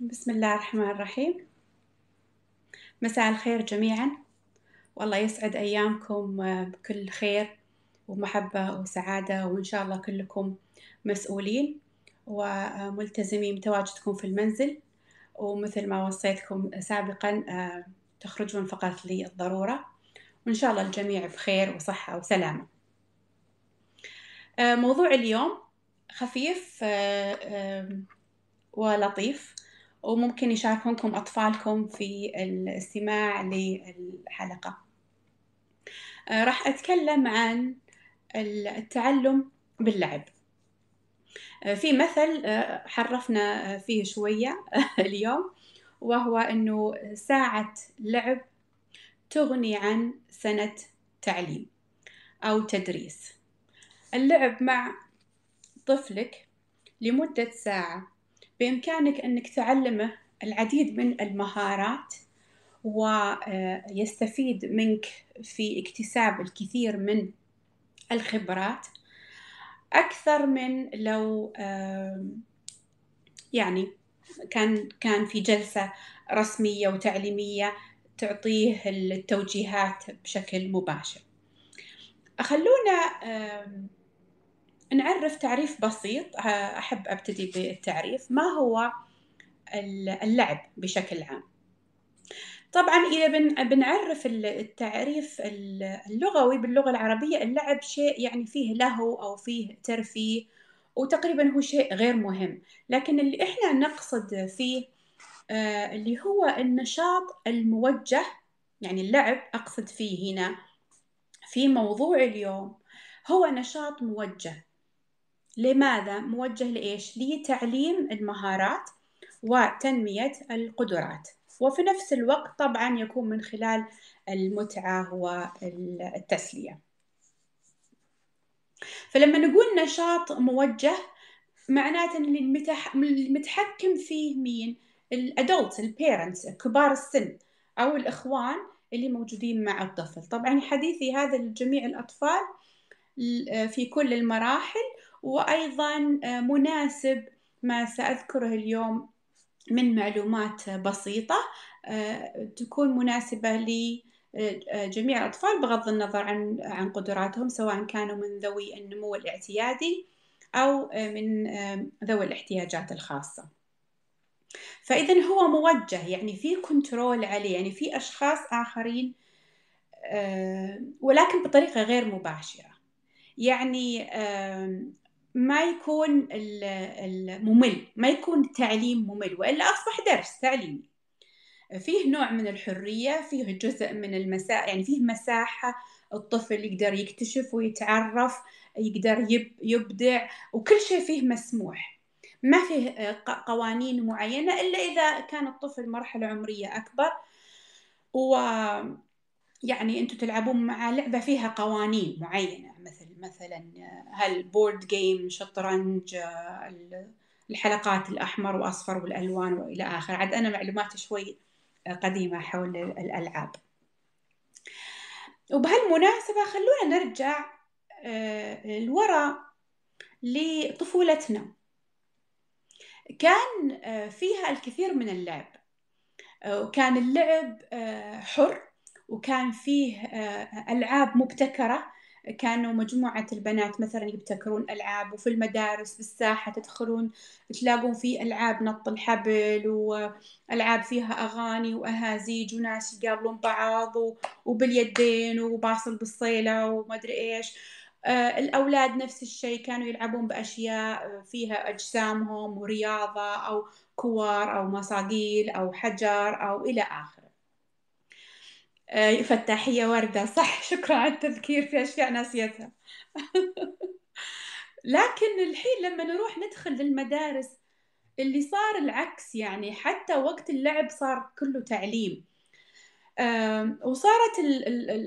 بسم الله الرحمن الرحيم مساء الخير جميعا والله يسعد أيامكم آه، بكل خير ومحبة وسعادة وإن شاء الله كلكم مسؤولين وملتزمين بتواجدكم في المنزل ومثل ما وصيتكم سابقا آه، تخرجون فقط للضرورة وإن شاء الله الجميع بخير وصحة وسلامة آه، موضوع اليوم خفيف ولطيف وممكن يشاركونكم أطفالكم في الاستماع للحلقة آه، راح أتكلم عن التعلم باللعب آه، في مثل آه، حرفنا فيه شوية اليوم وهو أنه ساعة لعب تغني عن سنة تعليم أو تدريس اللعب مع طفلك لمدة ساعة بإمكانك أنك تعلمه العديد من المهارات ويستفيد آه، منك في اكتساب الكثير من الخبرات أكثر من لو يعني كان كان في جلسة رسمية وتعليمية تعطيه التوجيهات بشكل مباشر. خلونا نعرف تعريف بسيط آه، أحب أبتدي بالتعريف ما هو اللعب بشكل عام طبعا إذا بنعرف التعريف اللغوي باللغة العربية اللعب شيء يعني فيه لهو أو فيه ترفيه وتقريبا هو شيء غير مهم لكن اللي إحنا نقصد فيه آه، اللي هو النشاط الموجه يعني اللعب أقصد فيه هنا في موضوع اليوم هو نشاط موجه لماذا موجه لإيش؟ لتعليم المهارات وتنمية القدرات وفي نفس الوقت طبعا يكون من خلال المتعة والتسلية فلما نقول نشاط موجه معناته المتحكم فيه مين الادولت البيرنتس كبار السن او الاخوان اللي موجودين مع الطفل طبعا حديثي هذا لجميع الاطفال في كل المراحل وأيضا آه، مناسب ما سأذكره اليوم من معلومات بسيطة آه، تكون مناسبة لجميع آه، الأطفال بغض النظر عن عن قدراتهم سواء كانوا من ذوي النمو الاعتيادي أو من ذوي الاحتياجات الخاصة فإذا هو موجه يعني في كنترول عليه يعني في أشخاص آخرين ولكن بطريقة غير مباشرة يعني ما يكون الممل ما يكون التعليم ممل والا اصبح درس تعليمي فيه نوع من الحريه فيه جزء من المسا يعني فيه مساحه الطفل يقدر يكتشف ويتعرف يقدر يب يبدع وكل شيء فيه مسموح ما فيه آه، قوانين معينه الا اذا كان الطفل مرحله عمريه اكبر و يعني انتم تلعبون مع لعبه فيها قوانين معينه مثلا مثلا هل بورد جيم شطرنج الحلقات الأحمر وأصفر والألوان وإلى آخره عاد أنا معلوماتي شوي قديمة حول الألعاب وبهالمناسبة خلونا نرجع آه، لورا لطفولتنا كان آه، فيها الكثير من اللعب آه، وكان اللعب حر وكان فيه ألعاب مبتكرة كانوا مجموعة البنات مثلا يبتكرون ألعاب وفي المدارس بالساحة تدخلون تلاقون في ألعاب نط الحبل وألعاب فيها أغاني وأهازيج وناس يقابلون بعض وباليدين وباصل بالصيلة وما أدري إيش آه، الأولاد نفس الشيء كانوا يلعبون بأشياء آه، فيها أجسامهم ورياضة أو كوار أو مصاقيل أو حجر أو إلى آخره آه، فتاحية وردة صح شكرا على التذكير في أشياء ناسيتها لكن الحين لما نروح ندخل للمدارس اللي صار العكس يعني حتى وقت اللعب صار كله تعليم آه، وصارت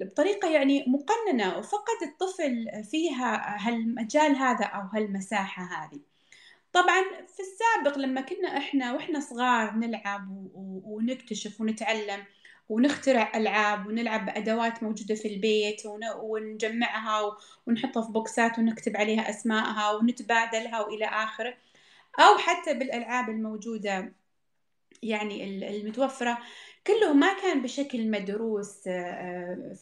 بطريقة يعني مقننة وفقد الطفل فيها هالمجال هذا أو هالمساحة هذه طبعا في السابق لما كنا احنا واحنا صغار نلعب ونكتشف ونتعلم ونخترع ألعاب ونلعب بأدوات موجودة في البيت ونجمعها ونحطها في بوكسات ونكتب عليها أسماءها ونتبادلها وإلى آخره أو حتى بالألعاب الموجودة يعني المتوفرة كله ما كان بشكل مدروس آه،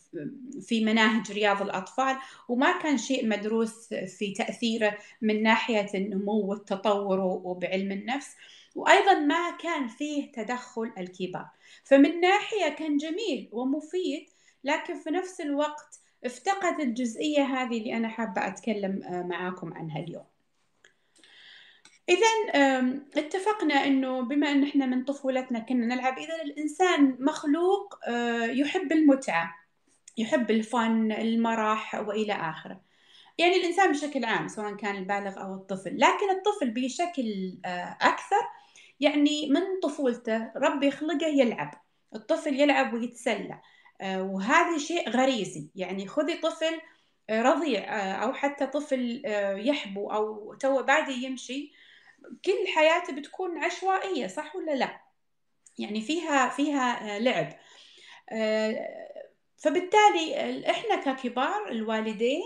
في مناهج رياض الأطفال وما كان شيء مدروس في تأثيره من ناحية النمو والتطور وبعلم النفس وأيضا ما كان فيه تدخل الكبار فمن ناحية كان جميل ومفيد لكن في نفس الوقت افتقد الجزئية هذه اللي أنا حابة أتكلم آه، معاكم عنها اليوم إذا اتفقنا أنه بما أن إحنا من طفولتنا كنا نلعب إذا الإنسان مخلوق آه، يحب المتعة يحب الفن المرح وإلى آخره يعني الإنسان بشكل عام سواء كان البالغ أو الطفل لكن الطفل بشكل آه، أكثر يعني من طفولته ربي خلقه يلعب الطفل يلعب ويتسلى آه، وهذا شيء غريزي يعني خذي طفل آه، رضيع أو حتى طفل يحبو أو تو بادي يمشي كل حياته بتكون عشوائية صح ولا لا يعني فيها فيها لعب فبالتالي احنا ككبار الوالدين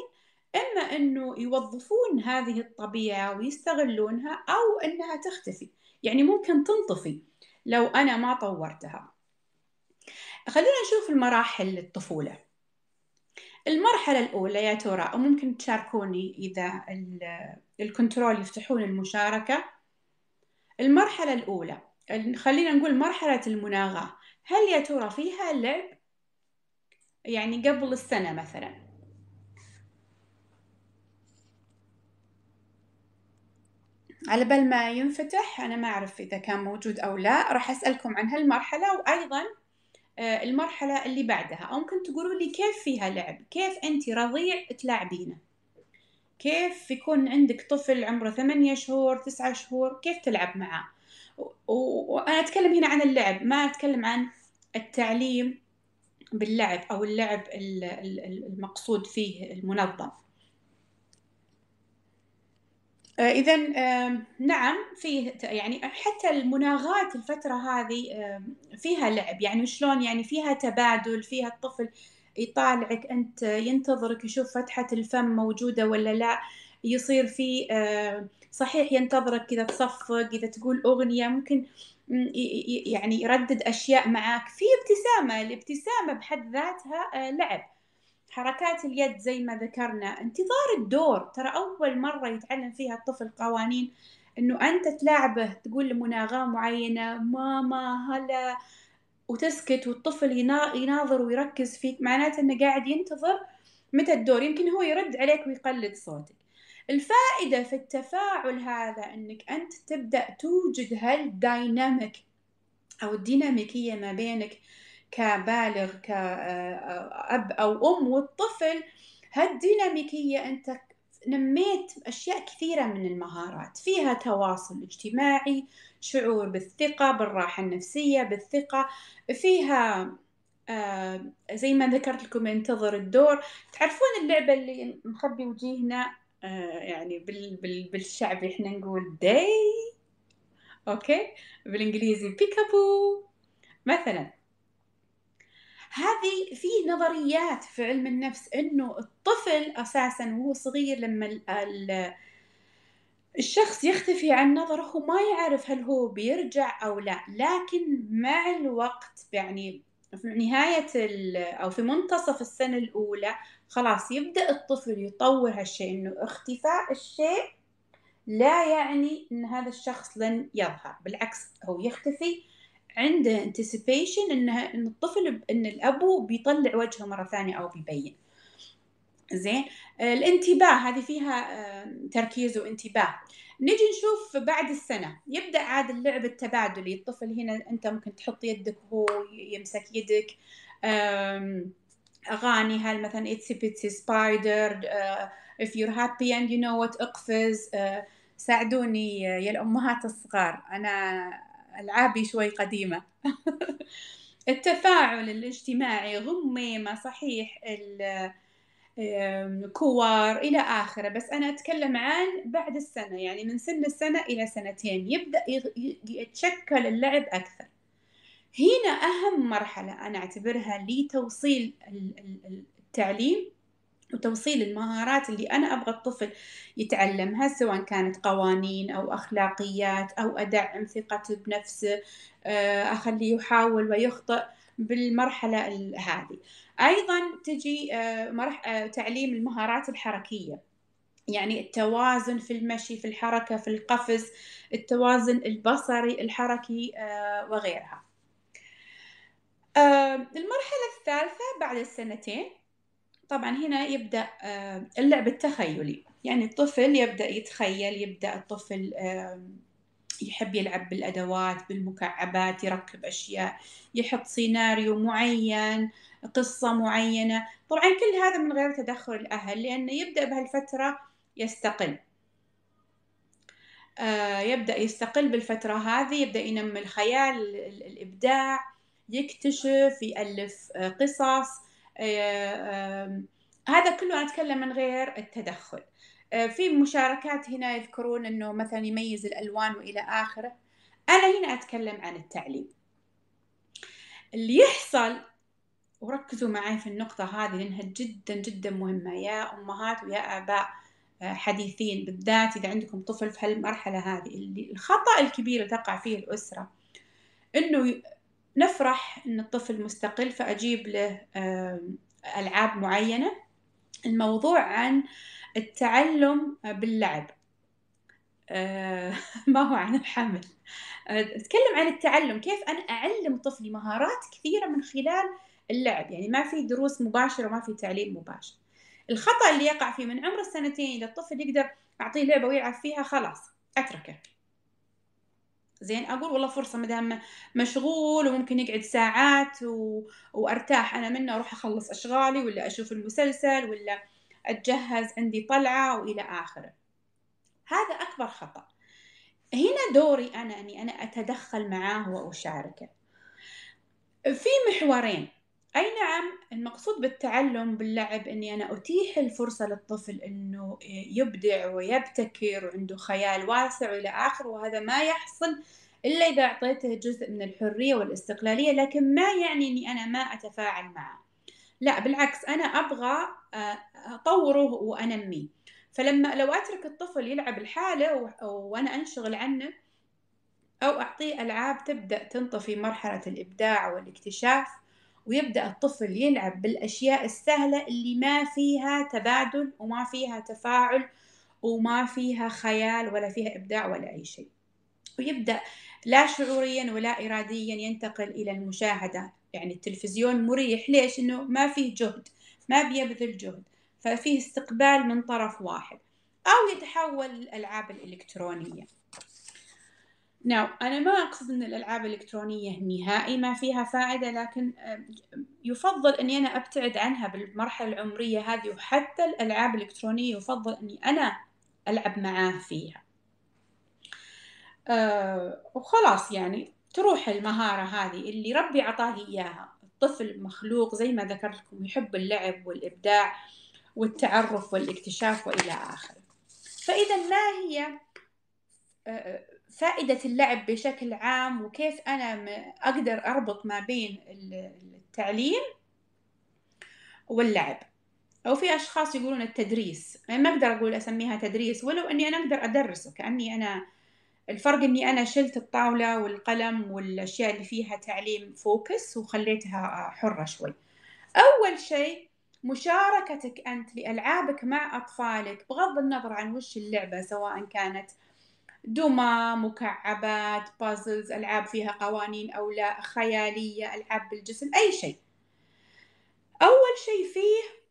إما أنه يوظفون هذه الطبيعة ويستغلونها أو أنها تختفي يعني ممكن تنطفي لو أنا ما طورتها خلينا نشوف المراحل الطفولة المرحلة الأولى يا ترى أو ممكن تشاركوني إذا الكنترول يفتحون المشاركة المرحلة الأولى خلينا نقول مرحلة المناغاة هل يا ترى فيها لعب يعني قبل السنة مثلاً على بال ما ينفتح أنا ما أعرف إذا كان موجود أو لا راح أسألكم عن هالمرحلة وأيضا آه، المرحلة اللي بعدها أو ممكن تقولوا لي كيف فيها لعب كيف أنت رضيع تلاعبينه كيف يكون عندك طفل عمره ثمانية شهور تسعة شهور كيف تلعب معاه وأنا أتكلم هنا عن اللعب ما أتكلم عن التعليم باللعب أو اللعب المقصود فيه المنظم آه، إذا نعم فيه يعني حتى المناغات الفترة هذه فيها لعب يعني شلون يعني فيها تبادل فيها الطفل يطالعك أنت ينتظرك يشوف فتحة الفم موجودة ولا لا يصير في صحيح ينتظرك إذا تصفق إذا تقول أغنية ممكن يعني يردد أشياء معاك في ابتسامة الابتسامة بحد ذاتها آه، لعب حركات اليد زي ما ذكرنا انتظار الدور ترى أول مرة يتعلم فيها الطفل قوانين انه انت تلاعبه تقول له مناغاه معينه ماما هلا وتسكت والطفل يناظر ويركز فيك معناته انه قاعد ينتظر متى الدور يمكن هو يرد عليك ويقلد صوتك الفائده في التفاعل هذا انك انت تبدا توجد هالدايناميك او الديناميكيه ما بينك كبالغ كأب آه، أو أم والطفل هالديناميكية أنت نميت أشياء كثيرة من المهارات فيها تواصل اجتماعي شعور بالثقة بالراحة النفسية بالثقة فيها آه زي ما ذكرت لكم انتظر الدور تعرفون اللعبة اللي مخبي وجيهنا آه يعني بال بال بالشعبي احنا نقول داي اوكي بالانجليزي بيكابو مثلا هذه في نظريات في علم النفس انه الطفل اساسا وهو صغير لما ال ال الشخص يختفي عن نظره ما يعرف هل هو بيرجع او لا لكن مع الوقت يعني في نهاية أو في منتصف السنة الأولى خلاص يبدأ الطفل يطور هالشيء إنه اختفاء الشيء لا يعني إن هذا الشخص لن يظهر بالعكس هو يختفي عنده انتسيبيشن انها ان الطفل ان الابو بيطلع وجهه مره ثانيه او بيبين زين آه، الانتباه هذه فيها تركيز وانتباه نجي نشوف بعد السنه يبدا عاد اللعب التبادلي الطفل هنا انت ممكن تحط يدك وهو يمسك يدك اغاني هل مثلا اتس بيتسي سبايدر اف يو هابي اند يو نو وات اقفز آه، ساعدوني آه، يا الامهات الصغار انا ألعابي شوي قديمة التفاعل الاجتماعي غميمة صحيح كوار إلى آخره بس أنا أتكلم عن بعد السنة يعني من سن السنة إلى سنتين يبدأ يتشكل اللعب أكثر هنا أهم مرحلة أنا أعتبرها لتوصيل التعليم وتوصيل المهارات اللي أنا أبغى الطفل يتعلمها سواء كانت قوانين أو أخلاقيات أو أدعم ثقته بنفسه آه، أخليه يحاول ويخطئ بالمرحلة هذه أيضا تجي آه، آه، تعليم المهارات الحركية يعني التوازن في المشي في الحركة في القفز التوازن البصري الحركي وغيرها المرحلة الثالثة بعد السنتين طبعا هنا يبدأ آه، اللعب التخيلي يعني الطفل يبدأ يتخيل يبدأ الطفل يحب يلعب بالأدوات بالمكعبات يركب أشياء يحط سيناريو معين قصة معينة طبعا كل هذا من غير تدخل الأهل لأنه يبدأ بهالفترة يستقل آه، يبدأ يستقل بالفترة هذه يبدأ ينمي الخيال الإبداع يكتشف يألف آه، قصص آه، آه، هذا كله أنا أتكلم من غير التدخل آه، في مشاركات هنا يذكرون أنه مثلا يميز الألوان وإلى آخره أنا هنا أتكلم عن التعليم اللي يحصل وركزوا معي في النقطة هذه لأنها جدا جدا مهمة يا أمهات ويا آباء حديثين بالذات إذا عندكم طفل في هالمرحلة هذه الخطأ الكبير اللي تقع فيه الأسرة أنه نفرح أن الطفل مستقل فأجيب له ألعاب معينة الموضوع عن التعلم باللعب آه، ما هو عن الحمل آه، أتكلم عن التعلم كيف أنا أعلم طفلي مهارات كثيرة من خلال اللعب يعني ما في دروس مباشرة وما في تعليم مباشر الخطأ اللي يقع فيه من عمر السنتين إذا الطفل يقدر أعطيه لعبة ويلعب فيها خلاص أتركه زين اقول والله فرصه ما دام مشغول وممكن يقعد ساعات و... وارتاح انا منه اروح اخلص اشغالي ولا اشوف المسلسل ولا اتجهز عندي طلعه والى اخره هذا اكبر خطا هنا دوري انا اني انا اتدخل معاه واشاركه في محورين أي نعم المقصود بالتعلم باللعب أني أنا أتيح الفرصة للطفل أنه يبدع ويبتكر وعنده خيال واسع وإلى آخر وهذا ما يحصل إلا إذا أعطيته جزء من الحرية والاستقلالية لكن ما يعني أني أنا ما أتفاعل معه لا بالعكس أنا أبغى آه، أطوره وأنميه فلما لو أترك الطفل يلعب لحاله وأنا أنشغل عنه أو أعطيه ألعاب تبدأ تنطفي مرحلة الإبداع والاكتشاف ويبدأ الطفل يلعب بالأشياء السهلة اللي ما فيها تبادل وما فيها تفاعل وما فيها خيال ولا فيها إبداع ولا أي شيء ويبدأ لا شعوريا ولا إراديا ينتقل إلى المشاهدة يعني التلفزيون مريح ليش؟ إنه ما فيه جهد ما بيبذل جهد ففيه استقبال من طرف واحد أو يتحول للألعاب الإلكترونية Now, أنا ما أقصد أن الألعاب الإلكترونية نهائي ما فيها فائدة لكن يفضل أني أنا أبتعد عنها بالمرحلة العمرية هذه وحتى الألعاب الإلكترونية يفضل أني أنا ألعب معاه فيها أه وخلاص يعني تروح المهارة هذه اللي ربي عطاه إياها الطفل مخلوق زي ما ذكرت لكم يحب اللعب والإبداع والتعرف والاكتشاف وإلى آخره فإذا ما هي أه, آه، فائدة اللعب بشكل عام وكيف أنا أقدر أربط ما بين التعليم واللعب أو في أشخاص يقولون التدريس يعني ما أقدر أقول أسميها تدريس ولو أني أنا أقدر أدرسه كأني أنا الفرق أني أنا شلت الطاولة والقلم والأشياء اللي فيها تعليم فوكس وخليتها حرة شوي أول شيء مشاركتك أنت لألعابك مع أطفالك بغض النظر عن وش اللعبة سواء كانت دمى مكعبات بازلز ألعاب فيها قوانين أو لا خيالية ألعاب بالجسم أي شيء أول شيء فيه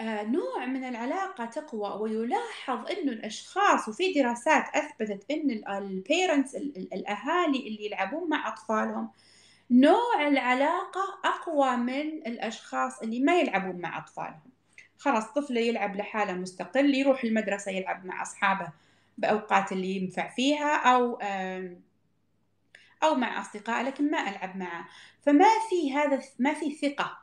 آه، نوع من العلاقة تقوى ويلاحظ أنه الأشخاص وفي دراسات أثبتت أن البيرنتس الأهالي اللي يلعبون مع أطفالهم نوع العلاقة أقوى من الأشخاص اللي ما يلعبون مع أطفالهم خلاص طفله يلعب لحاله مستقل يروح المدرسة يلعب مع أصحابه باوقات اللي ينفع فيها او او مع اصدقاء لكن ما العب معه فما في هذا ما في ثقه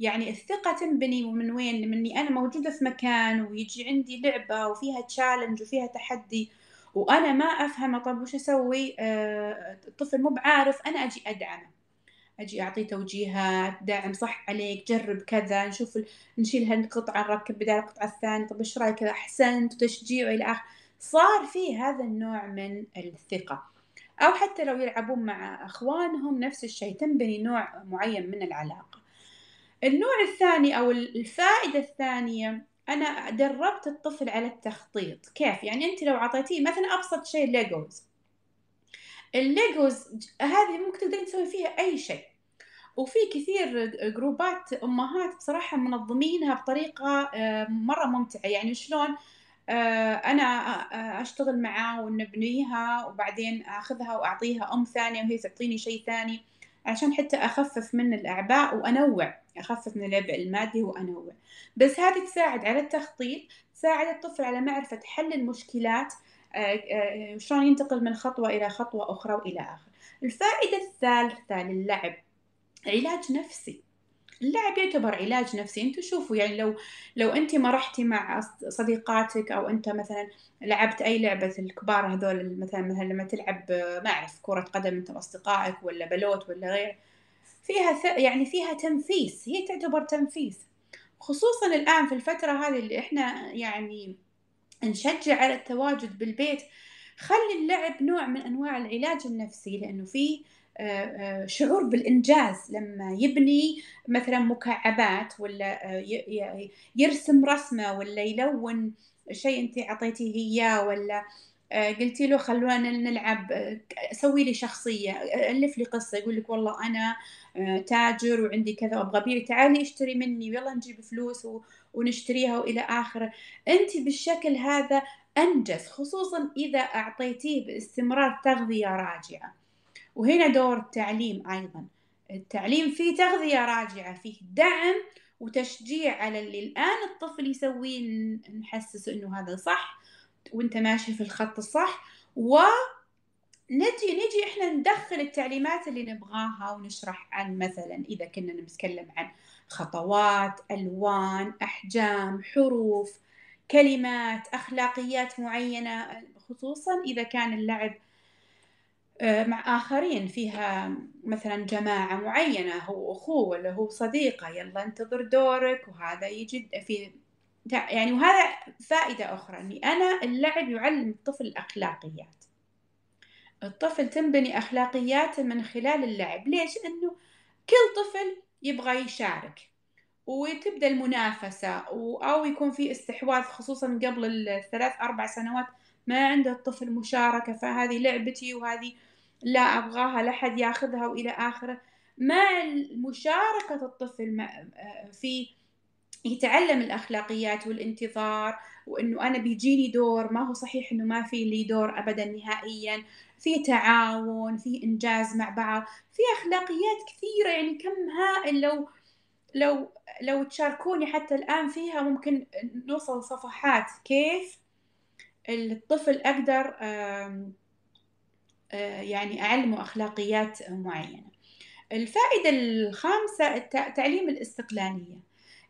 يعني الثقة تنبني من وين؟ من اني انا موجودة في مكان ويجي عندي لعبة وفيها تشالنج وفيها تحدي وانا ما افهمه طب وش اسوي؟ آه، الطفل مو بعارف انا اجي ادعمه. اجي اعطيه توجيهات، دعم صح عليك، جرب كذا، نشوف نشيل هالقطعة نركب بدال القطعة الثانية، طب ايش رايك احسنت وتشجيع الى اخره. صار في هذا النوع من الثقة أو حتى لو يلعبون مع أخوانهم نفس الشيء تنبني نوع معين من العلاقة النوع الثاني أو الفائدة الثانية أنا دربت الطفل على التخطيط كيف؟ يعني أنت لو أعطيتيه مثلا أبسط شيء ليجوز الليجوز هذه ممكن تقدرين تسوي فيها أي شيء وفي كثير جروبات أمهات بصراحة منظمينها بطريقة آه، مرة ممتعة يعني شلون؟ آه، انا آه، اشتغل معاه ونبنيها وبعدين اخذها واعطيها ام ثانيه وهي تعطيني شيء ثاني عشان حتى اخفف من الاعباء وانوع اخفف من العبء المادي وانوع بس هذه تساعد على التخطيط تساعد الطفل على معرفه حل المشكلات آه، شلون ينتقل من خطوه الى خطوه اخرى والى اخره الفائده الثالثه للعب علاج نفسي اللعب يعتبر علاج نفسي انتوا شوفوا يعني لو لو انت ما رحتي مع صديقاتك او انت مثلا لعبت اي لعبه الكبار هذول مثلا مثلا لما تلعب ما اعرف كره قدم انت واصدقائك ولا بلوت ولا غير فيها ث... يعني فيها تنفيس هي تعتبر تنفيس خصوصا الان في الفتره هذه اللي احنا يعني نشجع على التواجد بالبيت خلي اللعب نوع من انواع العلاج النفسي لانه فيه آه، آه، شعور بالإنجاز لما يبني مثلا مكعبات ولا آه، يرسم رسمة ولا يلون شيء أنت أعطيتيه إياه ولا قلتي له خلونا نلعب سوي لي شخصية ألف لي قصة يقول لك والله أنا تاجر وعندي كذا وأبغى أبيع تعالي اشتري مني ويلا نجيب فلوس ونشتريها وإلى آخره أنت بالشكل هذا أنجز خصوصا إذا أعطيتيه باستمرار تغذية راجعة وهنا دور التعليم أيضا التعليم فيه تغذية راجعة فيه دعم وتشجيع على اللي الآن الطفل يسويه نحسسه أنه هذا صح وانت ماشي في الخط الصح و نجي نجي احنا ندخل التعليمات اللي نبغاها ونشرح عن مثلا اذا كنا نتكلم عن خطوات الوان احجام حروف كلمات اخلاقيات معينه خصوصا اذا كان اللعب آه، مع آخرين فيها مثلا جماعة معينة هو أخوه ولا هو صديقة يلا انتظر دورك وهذا يجي في يعني وهذا فائدة أخرى أني أنا اللعب يعلم الطفل الأخلاقيات الطفل تنبني أخلاقياته من خلال اللعب ليش؟ أنه كل طفل يبغى يشارك وتبدأ المنافسة أو يكون في استحواذ خصوصا قبل الثلاث أربع سنوات ما عنده الطفل مشاركة فهذه لعبتي وهذه لا أبغاها لحد ياخذها وإلى آخره مع مشاركة الطفل في يتعلم الأخلاقيات والانتظار وإنه أنا بيجيني دور ما هو صحيح إنه ما في لي دور أبدا نهائيا في تعاون في إنجاز مع بعض في أخلاقيات كثيرة يعني كم هائل لو لو لو تشاركوني حتى الآن فيها ممكن نوصل صفحات كيف الطفل أقدر آه، يعني أعلمه أخلاقيات معينة الفائدة الخامسة تعليم الاستقلالية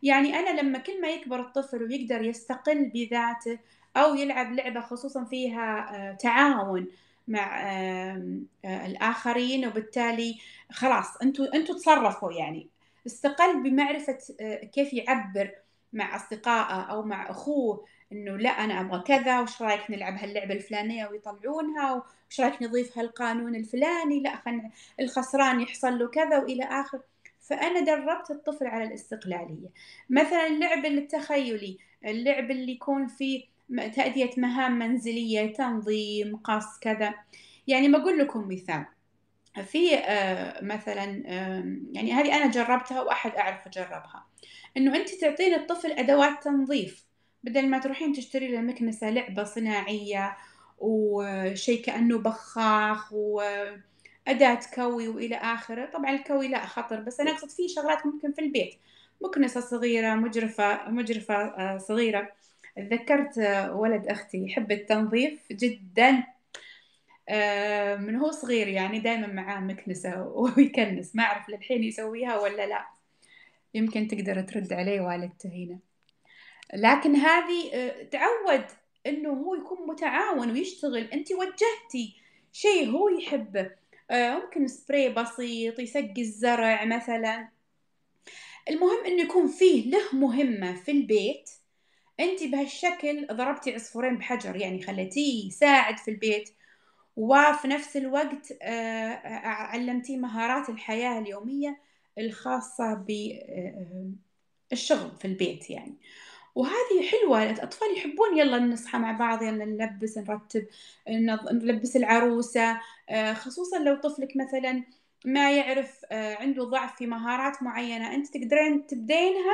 يعني أنا لما كل ما يكبر الطفل ويقدر يستقل بذاته أو يلعب لعبة خصوصا فيها آه، تعاون مع آه، الآخرين وبالتالي خلاص أنتوا أنتوا تصرفوا يعني استقل بمعرفة كيف يعبر مع أصدقائه أو مع أخوه انه لا انا ابغى كذا وش رايك نلعب هاللعبه الفلانيه ويطلعونها وش رايك نضيف هالقانون الفلاني لا خلنا الخسران يحصل له كذا والى اخر فانا دربت الطفل على الاستقلاليه مثلا اللعب التخيلي اللعب اللي يكون فيه تأدية مهام منزلية تنظيم قص كذا يعني بقول لكم مثال في آه، مثلا يعني هذه أنا جربتها وأحد أعرفه جربها إنه أنت تعطين الطفل أدوات تنظيف بدل ما تروحين تشتري للمكنسة لعبة صناعية وشيء كأنه بخاخ وأداة كوي وإلى آخره طبعا الكوي لا خطر بس أنا أقصد فيه شغلات ممكن في البيت مكنسة صغيرة مجرفة مجرفة آه، صغيرة ذكرت آه، ولد أختي يحب التنظيف جدا آه، من هو صغير يعني دائما معاه مكنسة ويكنس ما أعرف للحين يسويها ولا لا يمكن تقدر ترد عليه والدته هنا لكن هذه آه، تعود انه هو يكون متعاون ويشتغل انت وجهتي شيء هو يحبه آه، ممكن سبراي بسيط يسقي الزرع مثلا المهم انه يكون فيه له مهمه في البيت انت بهالشكل ضربتي عصفورين بحجر يعني خليتيه يساعد في البيت وفي نفس الوقت آه، علمتيه مهارات الحياه اليوميه الخاصه بالشغل في البيت يعني وهذه حلوة الأطفال يحبون يلا نصحى مع بعض يلا نلبس نرتب نلبس العروسة آه، خصوصا لو طفلك مثلا ما يعرف آه، عنده ضعف في مهارات معينة أنت تقدرين تبدينها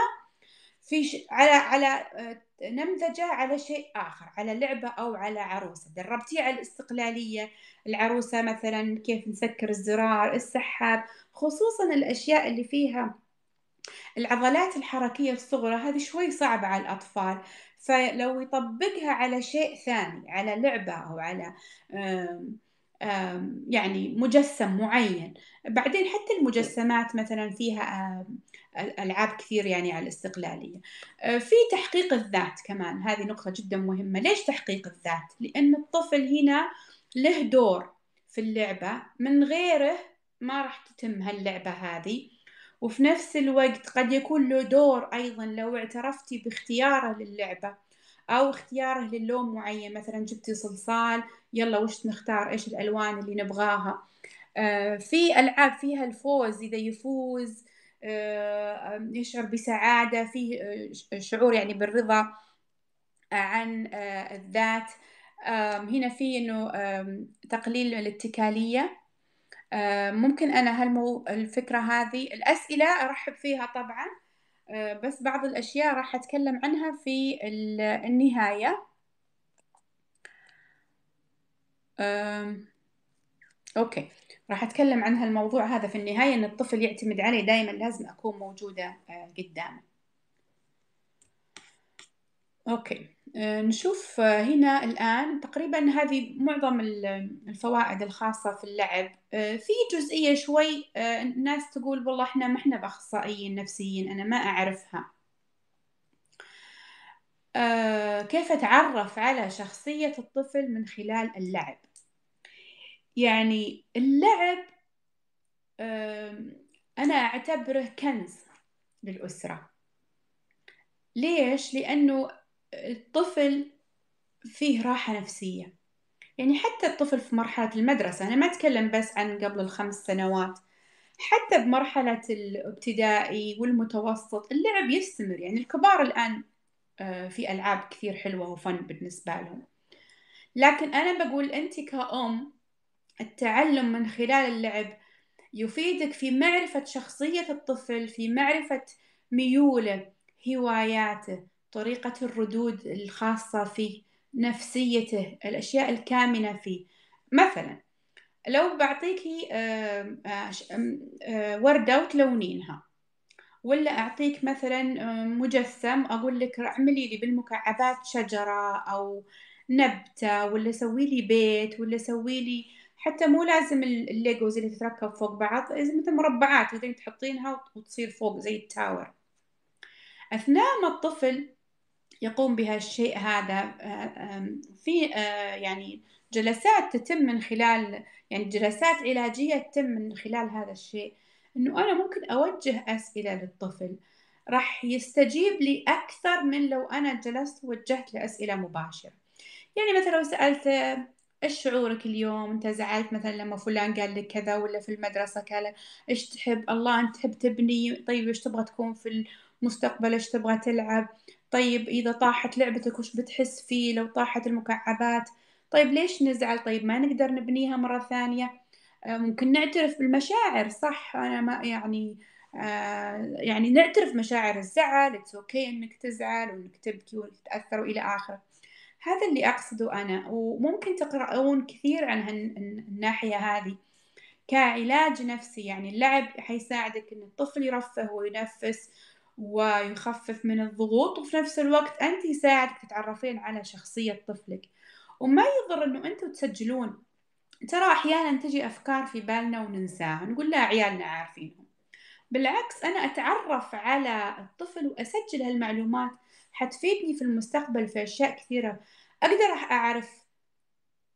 في ش... على على آه، نمذجة على شيء آخر على لعبة أو على عروسة دربتيه على الاستقلالية العروسة مثلا كيف نسكر الزرار السحاب خصوصا الأشياء اللي فيها العضلات الحركية الصغرى هذه شوي صعبة على الأطفال فلو يطبقها على شيء ثاني على لعبة أو على آم آم يعني مجسم معين بعدين حتى المجسمات مثلا فيها ألعاب كثير يعني على الاستقلالية آه، في تحقيق الذات كمان هذه نقطة جدا مهمة ليش تحقيق الذات؟ لأن الطفل هنا له دور في اللعبة من غيره ما راح تتم هاللعبة هذه وفي نفس الوقت قد يكون له دور أيضا لو اعترفتي باختياره للعبة أو اختياره للون معين مثلا جبتي صلصال يلا وش نختار إيش الألوان اللي نبغاها آه في ألعاب فيها الفوز إذا يفوز آه يشعر بسعادة في آه، شعور يعني بالرضا آه، عن آه الذات آه، هنا في انه تقليل الاتكاليه آه، ممكن أنا هالمو الفكرة هذه الأسئلة أرحب فيها طبعا آه، بس بعض الأشياء راح أتكلم عنها في النهاية أوكي راح أتكلم عن هالموضوع هذا في النهاية أن الطفل يعتمد علي دائما لازم أكون موجودة آه، قدامه أوكي آه، نشوف آه، هنا الآن تقريبا هذه معظم الفوائد الخاصة في اللعب آه، في جزئية شوي الناس تقول والله احنا ما احنا بأخصائيين نفسيين أنا ما أعرفها كيف أتعرف على شخصية الطفل من خلال اللعب يعني اللعب أنا أعتبره كنز للأسرة ليش؟ لأنه الطفل فيه راحة نفسية يعني حتى الطفل في مرحلة المدرسة أنا ما أتكلم بس عن قبل الخمس سنوات حتى بمرحلة الابتدائي والمتوسط اللعب يستمر يعني الكبار الآن آه، في ألعاب كثير حلوة وفن بالنسبة لهم لكن أنا بقول أنت كأم التعلم من خلال اللعب يفيدك في معرفة شخصية الطفل في معرفة ميوله هواياته طريقة الردود الخاصة فيه نفسيته الأشياء الكامنة فيه مثلا لو بعطيكي آه، آه، وردة وتلونينها ولا أعطيك مثلا مجسم أقول لك اعملي لي بالمكعبات شجرة أو نبتة ولا سوي لي بيت ولا سوي لي حتى مو لازم الليجوز اللي تتركب فوق بعض مثل مربعات تقدرين تحطينها وتصير فوق زي التاور أثناء ما الطفل يقوم بها الشيء هذا آه، في آه، يعني جلسات تتم من خلال يعني جلسات علاجية تتم من خلال هذا الشيء أنه أنا ممكن أوجه أسئلة للطفل راح يستجيب لي أكثر من لو أنا جلست ووجهت له أسئلة مباشرة يعني مثلا لو سألت ايش شعورك اليوم انت زعلت مثلا لما فلان قال لك كذا ولا في المدرسة قال ايش تحب الله انت تحب تبني طيب ايش تبغى تكون في مستقبل ايش تبغى تلعب طيب إذا طاحت لعبتك وش بتحس فيه لو طاحت المكعبات طيب ليش نزعل طيب ما نقدر نبنيها مرة ثانية آه، ممكن نعترف بالمشاعر صح أنا ما يعني آه، يعني نعترف مشاعر الزعل اتس اوكي انك تزعل وانك تبكي وتتاثر والى اخره هذا اللي اقصده انا وممكن تقرؤون كثير عن الناحيه هذه كعلاج نفسي يعني اللعب حيساعدك ان الطفل يرفه وينفس ويخفف من الضغوط وفي نفس الوقت أنت يساعدك تتعرفين على شخصية طفلك وما يضر أنه أنتوا تسجلون ترى أحيانا تجي أفكار في بالنا وننساها نقول لا عيالنا عارفينهم بالعكس أنا أتعرف على الطفل وأسجل هالمعلومات حتفيدني في المستقبل في أشياء كثيرة أقدر أعرف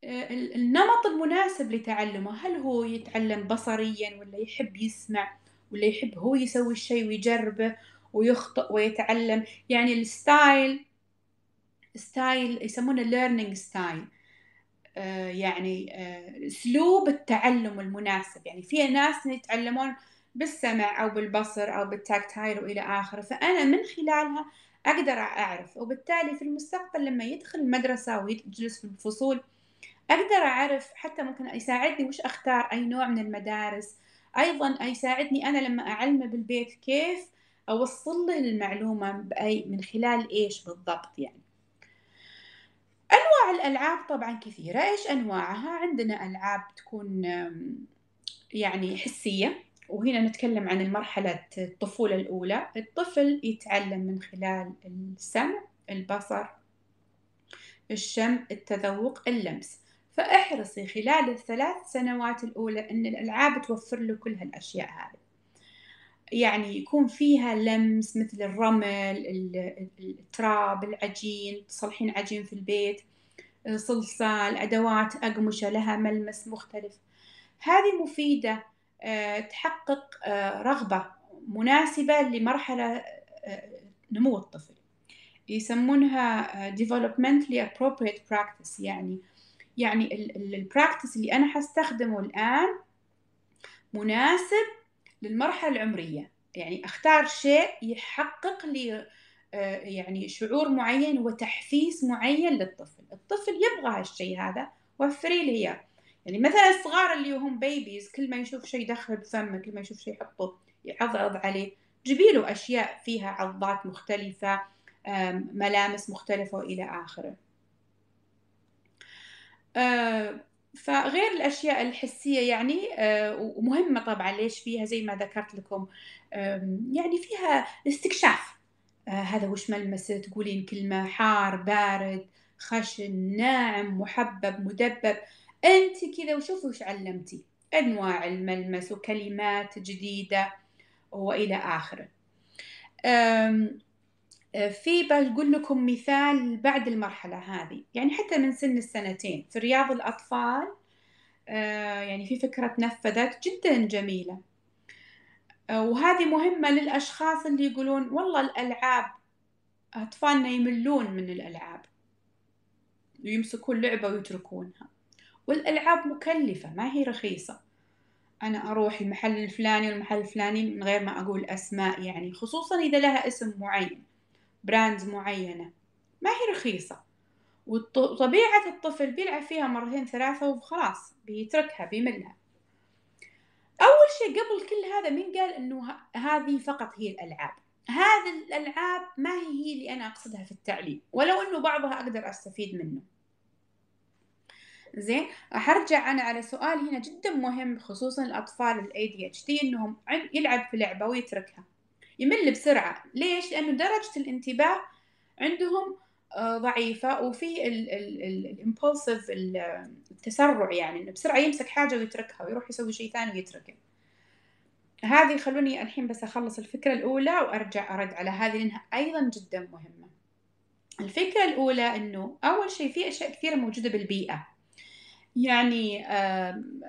آه، النمط المناسب لتعلمه هل هو يتعلم بصريا ولا يحب يسمع ولا يحب هو يسوي الشيء ويجربه ويخطئ ويتعلم يعني الستايل ستايل يسمونه learning ستايل آه يعني آه اسلوب التعلم المناسب يعني في ناس يتعلمون بالسمع او بالبصر او بالتاكتايل والى اخره فانا من خلالها اقدر اعرف وبالتالي في المستقبل لما يدخل المدرسه ويجلس في الفصول اقدر اعرف حتى ممكن يساعدني وش اختار اي نوع من المدارس ايضا يساعدني انا لما اعلمه بالبيت كيف أوصل له المعلومة بأي من خلال إيش بالضبط يعني أنواع الألعاب طبعا كثيرة إيش أنواعها عندنا ألعاب تكون يعني حسية وهنا نتكلم عن المرحلة الطفولة الأولى الطفل يتعلم من خلال السمع البصر الشم التذوق اللمس فاحرصي خلال الثلاث سنوات الأولى أن الألعاب توفر له كل هالأشياء هذه يعني يكون فيها لمس مثل الرمل التراب العجين تصلحين عجين في البيت آه، صلصال أدوات أقمشة لها ملمس مختلف هذه مفيدة آه، تحقق آه، رغبة مناسبة لمرحلة نمو الطفل يسمونها developmentally appropriate practice يعني يعني البراكتس اللي أنا هستخدمه الآن مناسب للمرحله العمريه يعني اختار شيء يحقق لي آه، يعني شعور معين وتحفيز معين للطفل الطفل يبغى هالشيء هذا وفري لي اياه يعني مثلا الصغار اللي هم بيبيز كل ما يشوف شيء يدخله بفمه كل ما يشوف شيء يحطه يعضعض عليه جيبي له اشياء فيها عضات مختلفه ملامس مختلفه والى اخره آه، فغير الاشياء الحسيه يعني آه، ومهمه طبعا ليش فيها زي ما ذكرت لكم يعني فيها استكشاف آه، هذا وش ملمسه تقولين كلمه حار بارد خشن ناعم محبب مدبب انت كذا وشوفي وش علمتي انواع الملمس وكلمات جديده والى اخره آه، في بقول لكم مثال بعد المرحلة هذه يعني حتى من سن السنتين في رياض الأطفال آه، يعني في فكرة نفذت جدا جميلة آه، وهذه مهمة للأشخاص اللي يقولون والله الألعاب أطفالنا يملون من الألعاب ويمسكون لعبة ويتركونها والألعاب مكلفة ما هي رخيصة أنا أروح المحل الفلاني والمحل الفلاني من غير ما أقول أسماء يعني خصوصا إذا لها اسم معين براندز معينة ما هي رخيصة وطبيعة الطفل بيلعب فيها مرتين ثلاثة وخلاص بيتركها بيملها أول شيء قبل كل هذا من قال إنه هذه فقط هي الألعاب هذه الألعاب ما هي هي اللي أنا أقصدها في التعليم ولو إنه بعضها أقدر أستفيد منه زين أرجع أنا على سؤال هنا جدا مهم خصوصا الأطفال الـ ADHD إنهم يلعب في لعبة ويتركها يمل بسرعة ليش؟ لأنه درجة الانتباه عندهم آه، ضعيفة وفي الامبولسيف التسرع يعني انه بسرعة يمسك حاجة ويتركها ويروح يسوي شيء ثاني ويتركه هذه خلوني الحين بس أخلص الفكرة الأولى وأرجع أرد على هذه لأنها أيضا جدا مهمة الفكرة الأولى أنه أول شيء في أشياء كثيرة موجودة بالبيئة يعني أم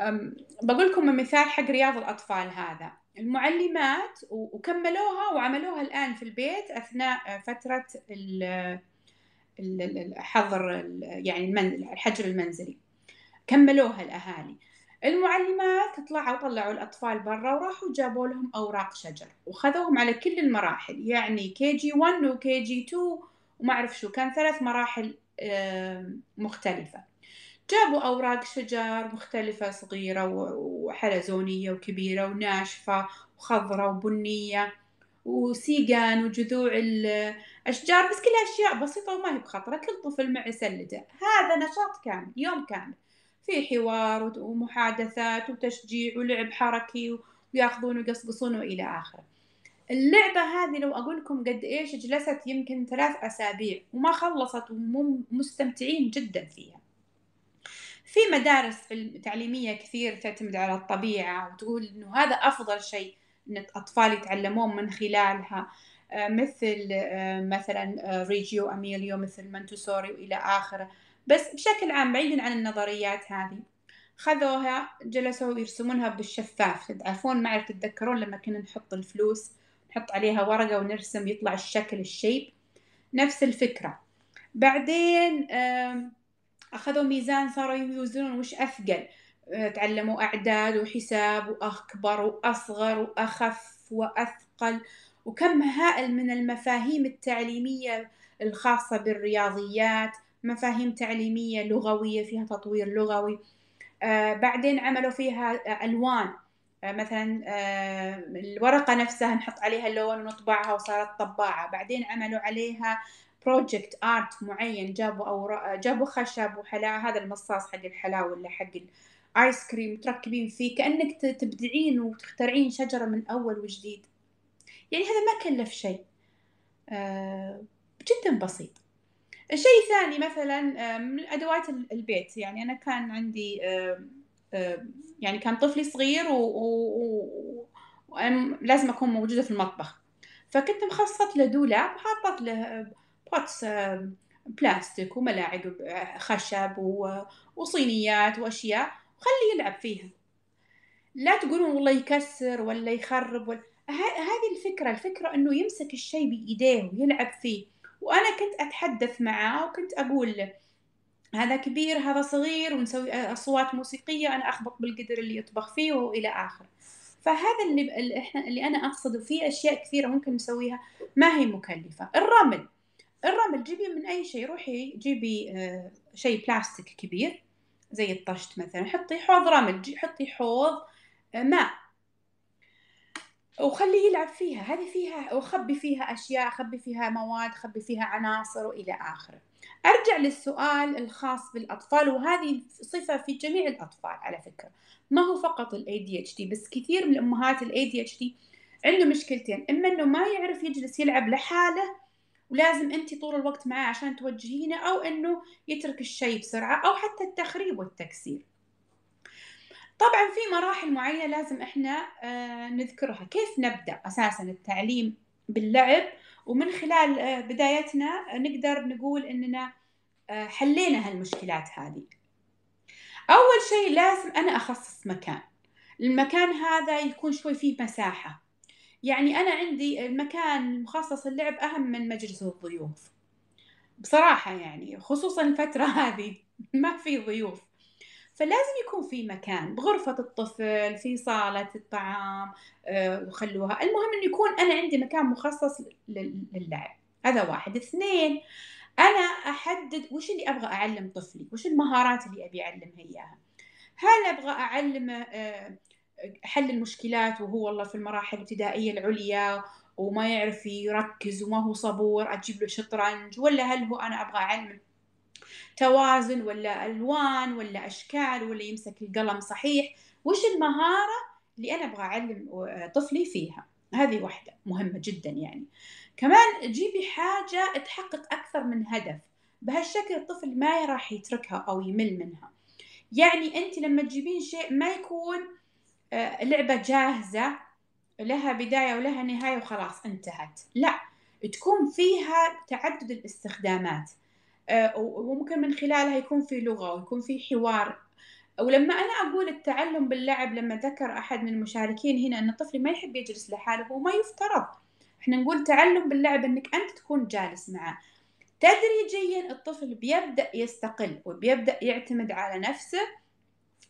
أم بقول لكم مثال حق رياض الأطفال هذا المعلمات وكملوها وعملوها الآن في البيت أثناء فترة الحظر يعني الحجر المنزلي كملوها الأهالي المعلمات طلعوا طلعوا الأطفال برا وراحوا جابوا لهم أوراق شجر وخذوهم على كل المراحل يعني كي جي 1 وكي جي 2 وما أعرف شو كان ثلاث مراحل آه، مختلفة جابوا أوراق شجر مختلفة صغيرة وحلزونية وكبيرة وناشفة وخضرة وبنية وسيقان وجذوع الأشجار بس كلها أشياء بسيطة وما هي بخطرة كل طفل معه سلدة هذا نشاط كامل يوم كامل في حوار ومحادثات وتشجيع ولعب حركي وياخذون ويقصقصون وإلى آخره اللعبة هذه لو أقول لكم قد إيش جلست يمكن ثلاث أسابيع وما خلصت ومستمتعين جدا فيها في مدارس تعليمية كثير تعتمد على الطبيعة وتقول إنه هذا أفضل شيء إن الأطفال يتعلمون من خلالها آه، مثل آه، مثلا آه، ريجيو أميليو مثل مانتوسوري وإلى آخره بس بشكل عام بعيدا عن النظريات هذه خذوها جلسوا يرسمونها بالشفاف تعرفون ما تتذكرون لما كنا نحط الفلوس نحط عليها ورقة ونرسم يطلع الشكل الشيب نفس الفكرة بعدين آه اخذوا ميزان صاروا يوزنون وش اثقل آه، تعلموا اعداد وحساب واكبر واصغر واخف واثقل وكم هائل من المفاهيم التعليميه الخاصه بالرياضيات مفاهيم تعليميه لغويه فيها تطوير لغوي آه، بعدين عملوا فيها الوان آه، مثلا الورقة نفسها نحط عليها اللون ونطبعها وصارت طباعة بعدين عملوا عليها بروجكت ارت معين جابوا اوراق جابوا خشب وحلا هذا المصاص حق الحلاوه ولا حق الايس كريم تركبين فيه كانك تبدعين وتخترعين شجره من اول وجديد يعني هذا ما كلف شيء آه جدا بسيط الشيء الثاني مثلا آه، من ادوات البيت يعني انا كان عندي آه آه يعني كان طفلي صغير و... و... و... لازم اكون موجوده في المطبخ فكنت مخصصه له دولاب حاطط له بوتس بلاستيك وملاعق خشب وصينيات واشياء وخليه يلعب فيها لا تقولون والله يكسر ولا يخرب ولا هذه الفكرة الفكرة أنه يمسك الشيء بإيديه ويلعب فيه وأنا كنت أتحدث معاه وكنت أقول له هذا كبير هذا صغير ونسوي آه، أصوات موسيقية أنا أخبط بالقدر اللي يطبخ فيه وإلى آخره فهذا اللي, اللي احنا اللي انا اقصده في اشياء كثيره ممكن نسويها ما هي مكلفه الرمل الرمل جيبي من اي شيء روحي جيبي آه، شيء بلاستيك كبير زي الطشت مثلا حطي حوض رمل حطي حوض آه، ماء وخليه يلعب فيها هذه فيها وخبي فيها اشياء خبي فيها مواد خبي فيها عناصر والى اخره ارجع للسؤال الخاص بالاطفال وهذه صفه في جميع الاطفال على فكره ما هو فقط الاي دي اتش دي بس كثير من الامهات الاي دي اتش دي عنده مشكلتين اما انه ما يعرف يجلس يلعب لحاله ولازم انت طول الوقت معاه عشان توجهينه او انه يترك الشيء بسرعه او حتى التخريب والتكسير طبعا في مراحل معينه لازم احنا آه، نذكرها كيف نبدا اساسا التعليم باللعب ومن خلال آه، بدايتنا نقدر نقول اننا آه، حلينا هالمشكلات هذه اول شيء لازم انا اخصص مكان المكان هذا يكون شوي فيه مساحه يعني أنا عندي المكان المخصص للعب أهم من مجلس الضيوف بصراحة يعني خصوصا الفترة هذه ما في ضيوف فلازم يكون في مكان بغرفة الطفل في صالة الطعام آه، وخلوها المهم أن يكون أنا عندي مكان مخصص للعب هذا واحد اثنين أنا أحدد وش اللي أبغى أعلم طفلي وش المهارات اللي أبي أعلمها إياها هل أبغى أعلمه آه، حل المشكلات وهو والله في المراحل الابتدائية العليا وما يعرف يركز وما هو صبور أجيب له شطرنج ولا هل هو أنا أبغى علم توازن ولا ألوان ولا أشكال ولا يمسك القلم صحيح وش المهارة اللي أنا أبغى أعلم طفلي فيها هذه واحدة مهمة جدا يعني كمان جيبي حاجة تحقق أكثر من هدف بهالشكل الطفل ما راح يتركها أو يمل منها يعني أنت لما تجيبين شيء ما يكون آه، لعبة جاهزة لها بداية ولها نهاية وخلاص انتهت لا تكون فيها تعدد الاستخدامات آه، وممكن من خلالها يكون في لغة ويكون في حوار ولما أنا أقول التعلم باللعب لما ذكر أحد من المشاركين هنا أن الطفل ما يحب يجلس لحاله هو ما يفترض احنا نقول تعلم باللعب أنك أنت تكون جالس معه تدريجيا الطفل بيبدأ يستقل وبيبدأ يعتمد على نفسه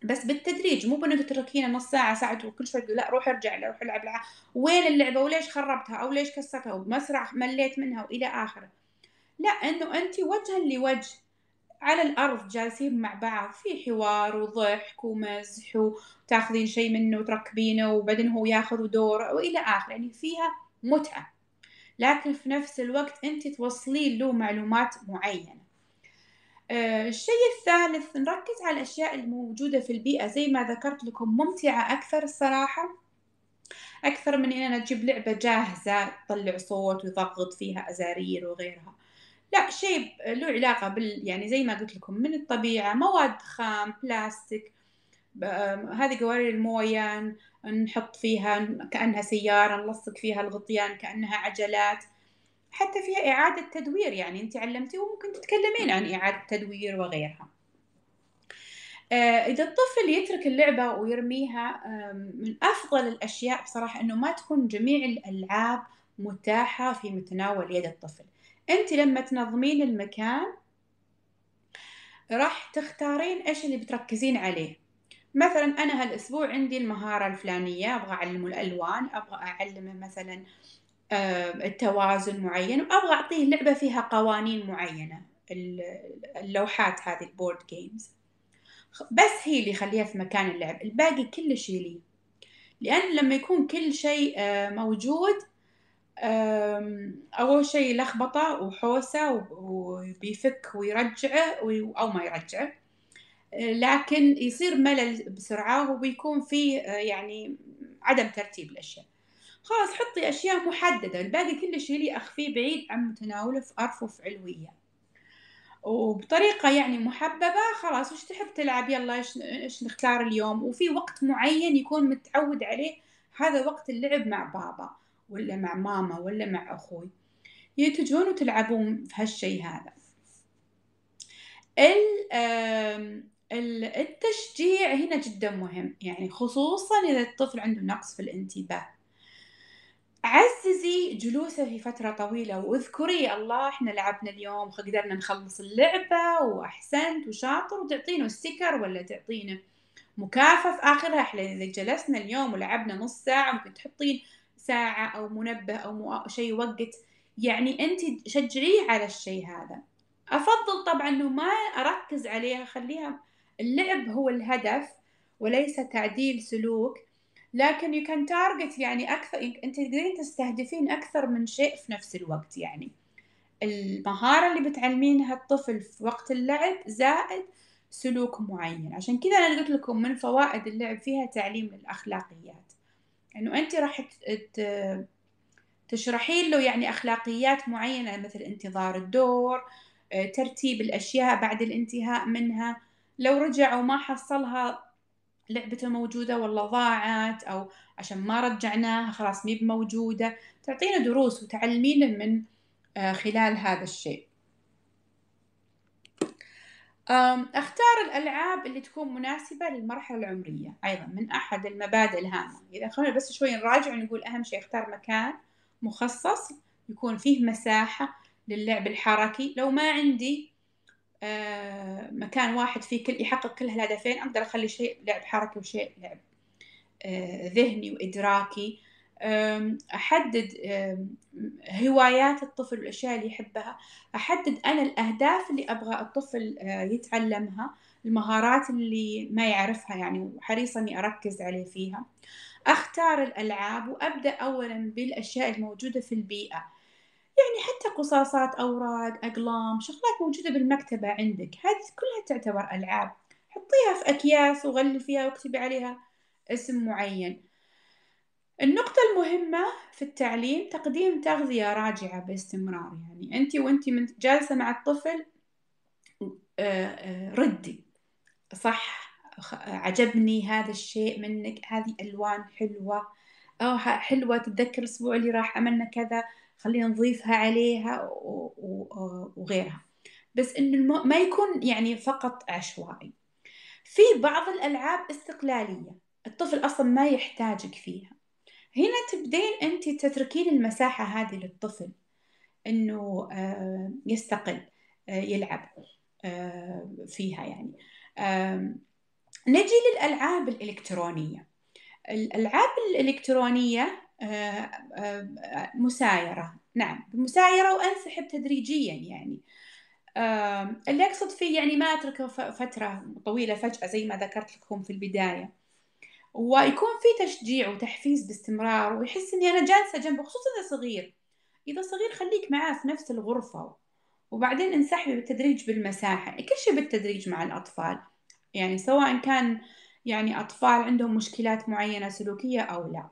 بس بالتدريج مو بانه تتركينه نص ساعه ساعه وكل شوي لا روح ارجع روح العب لها وين اللعبه وليش خربتها او ليش كسرتها ومسرح مليت منها والى اخره لا انه انت وجها لوجه على الارض جالسين مع بعض في حوار وضحك ومزح وتاخذين شيء منه وتركبينه وبعدين هو ياخذ دوره والى اخره يعني فيها متعه لكن في نفس الوقت انت توصلين له معلومات معينه آه، الشيء الثالث نركز على الأشياء الموجودة في البيئة زي ما ذكرت لكم ممتعة أكثر الصراحة أكثر من إن أنا أجيب لعبة جاهزة تطلع صوت ويضغط فيها أزارير وغيرها لا شيء له علاقة بال يعني زي ما قلت لكم من الطبيعة مواد خام بلاستيك هذه قوارير المويان نحط فيها كأنها سيارة نلصق فيها الغطيان كأنها عجلات حتى فيها إعادة تدوير يعني أنت علمتي وممكن تتكلمين عن إعادة تدوير وغيرها آه، إذا الطفل يترك اللعبة ويرميها من أفضل الأشياء بصراحة أنه ما تكون جميع الألعاب متاحة في متناول يد الطفل أنت لما تنظمين المكان راح تختارين إيش اللي بتركزين عليه مثلا أنا هالأسبوع عندي المهارة الفلانية أبغى أعلمه الألوان أبغى أعلمه مثلا التوازن معين وابغى اعطيه لعبه فيها قوانين معينه اللوحات هذه البورد جيمز بس هي اللي خليها في مكان اللعب الباقي كل شيء لي لان لما يكون كل شيء آه، موجود اول شيء لخبطه وحوسه وبيفك ويرجعه او ما يرجعه لكن يصير ملل بسرعه وبيكون فيه آه، يعني عدم ترتيب الاشياء خلاص حطي أشياء محددة الباقي كل لي أخفيه بعيد عن متناوله في أرفف علوية وبطريقة يعني محببة خلاص وش تحب تلعب يلا ايش نختار اليوم وفي وقت معين يكون متعود عليه هذا وقت اللعب مع بابا ولا مع ماما ولا مع أخوي يتجون وتلعبون في هالشي هذا التشجيع هنا جدا مهم يعني خصوصا إذا الطفل عنده نقص في الانتباه عززي جلوسه في فترة طويلة واذكري الله احنا لعبنا اليوم قدرنا نخلص اللعبة واحسنت وشاطر وتعطينه ستيكر ولا تعطينه مكافأة في آخرها احنا إذا جلسنا اليوم ولعبنا نص ساعة ممكن تحطين ساعة أو منبه أو مو... شيء وقت يعني أنت شجعيه على الشيء هذا أفضل طبعا أنه ما أركز عليها خليها اللعب هو الهدف وليس تعديل سلوك لكن يو كان تارجت يعني اكثر انت تقدرين تستهدفين اكثر من شيء في نفس الوقت يعني المهاره اللي بتعلمينها الطفل في وقت اللعب زائد سلوك معين عشان كذا انا قلت لكم من فوائد اللعب فيها تعليم الاخلاقيات انه يعني انت راح تشرحين له يعني اخلاقيات معينه مثل انتظار الدور آه، ترتيب الاشياء بعد الانتهاء منها لو رجع وما حصلها لعبته موجودة والله ضاعت أو عشان ما رجعناها خلاص ميب موجودة تعطينا دروس وتعلمينا من آه، خلال هذا الشيء اختار الألعاب اللي تكون مناسبة للمرحلة العمرية أيضا من أحد المبادئ الهامة إذا خلينا بس شوي نراجع ونقول أهم شيء اختار مكان مخصص يكون فيه مساحة للعب الحركي لو ما عندي آه، مكان واحد فيه كل يحقق كل هالهدفين أقدر أخلي شيء لعب حركي وشيء لعب آه، ذهني وإدراكي أحدد هوايات الطفل والأشياء اللي يحبها أحدد أنا الأهداف اللي أبغى الطفل آه، يتعلمها المهارات اللي ما يعرفها يعني وحريصة أني أركز عليه فيها أختار الألعاب وأبدأ أولا بالأشياء الموجودة في البيئة يعني حتى قصاصات أوراق أقلام شغلات موجودة بالمكتبة عندك هذه كلها تعتبر ألعاب حطيها في أكياس وغلفيها واكتبي عليها اسم معين النقطة المهمة في التعليم تقديم تغذية راجعة باستمرار يعني أنت وأنت جالسة مع الطفل آه، آه، ردي صح عجبني هذا الشيء منك هذه ألوان حلوة أو حلوة تتذكر الأسبوع اللي راح عملنا كذا خلينا نضيفها عليها وغيرها بس انه ما يكون يعني فقط عشوائي في بعض الالعاب استقلاليه الطفل اصلا ما يحتاجك فيها هنا تبدين انت تتركين المساحه هذه للطفل انه آه، يستقل آه، يلعب آه، فيها يعني نجي للالعاب الالكترونيه الالعاب الالكترونيه آه، آه، مسايرة نعم مسايرة وأنسحب تدريجيا يعني آه، اللي أقصد فيه يعني ما أتركه فترة طويلة فجأة زي ما ذكرت لكم في البداية ويكون في تشجيع وتحفيز باستمرار ويحس إني أنا جالسة جنبه خصوصا إذا صغير إذا صغير خليك معاه في نفس الغرفة وبعدين انسحبي بالتدريج بالمساحة يعني كل شيء بالتدريج مع الأطفال يعني سواء كان يعني أطفال عندهم مشكلات معينة سلوكية أو لا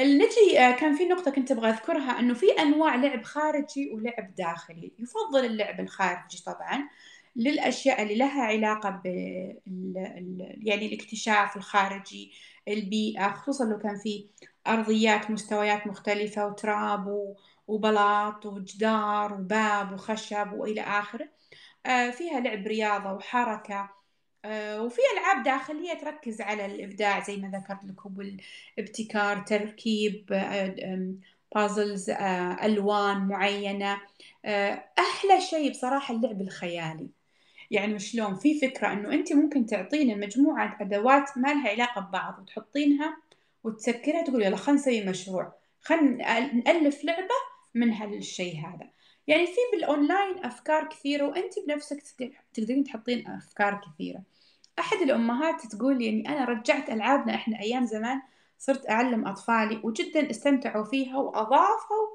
النتي آه، كان في نقطة كنت أبغى أذكرها أنه في أنواع لعب خارجي ولعب داخلي يفضل اللعب الخارجي طبعا للأشياء اللي لها علاقة بال يعني الاكتشاف الخارجي البيئة خصوصا لو كان في أرضيات مستويات مختلفة وتراب وبلاط وجدار وباب وخشب وإلى آخره آه، فيها لعب رياضة وحركة آه، وفي ألعاب داخلية تركز على الإبداع زي ما ذكرت لكم والابتكار تركيب بازلز آه، آه، ألوان معينة أحلى شيء بصراحة اللعب الخيالي يعني شلون في فكرة أنه أنت ممكن تعطينا مجموعة أدوات ما لها علاقة ببعض وتحطينها وتسكرها تقول يلا خلينا نسوي مشروع خلينا نألف لعبة من هالشيء هذا يعني في بالاونلاين افكار كثيره وانت بنفسك تقدرين تحطين افكار كثيره احد الامهات تقول لي اني انا رجعت العابنا احنا ايام زمان صرت اعلم اطفالي وجدا استمتعوا فيها واضافوا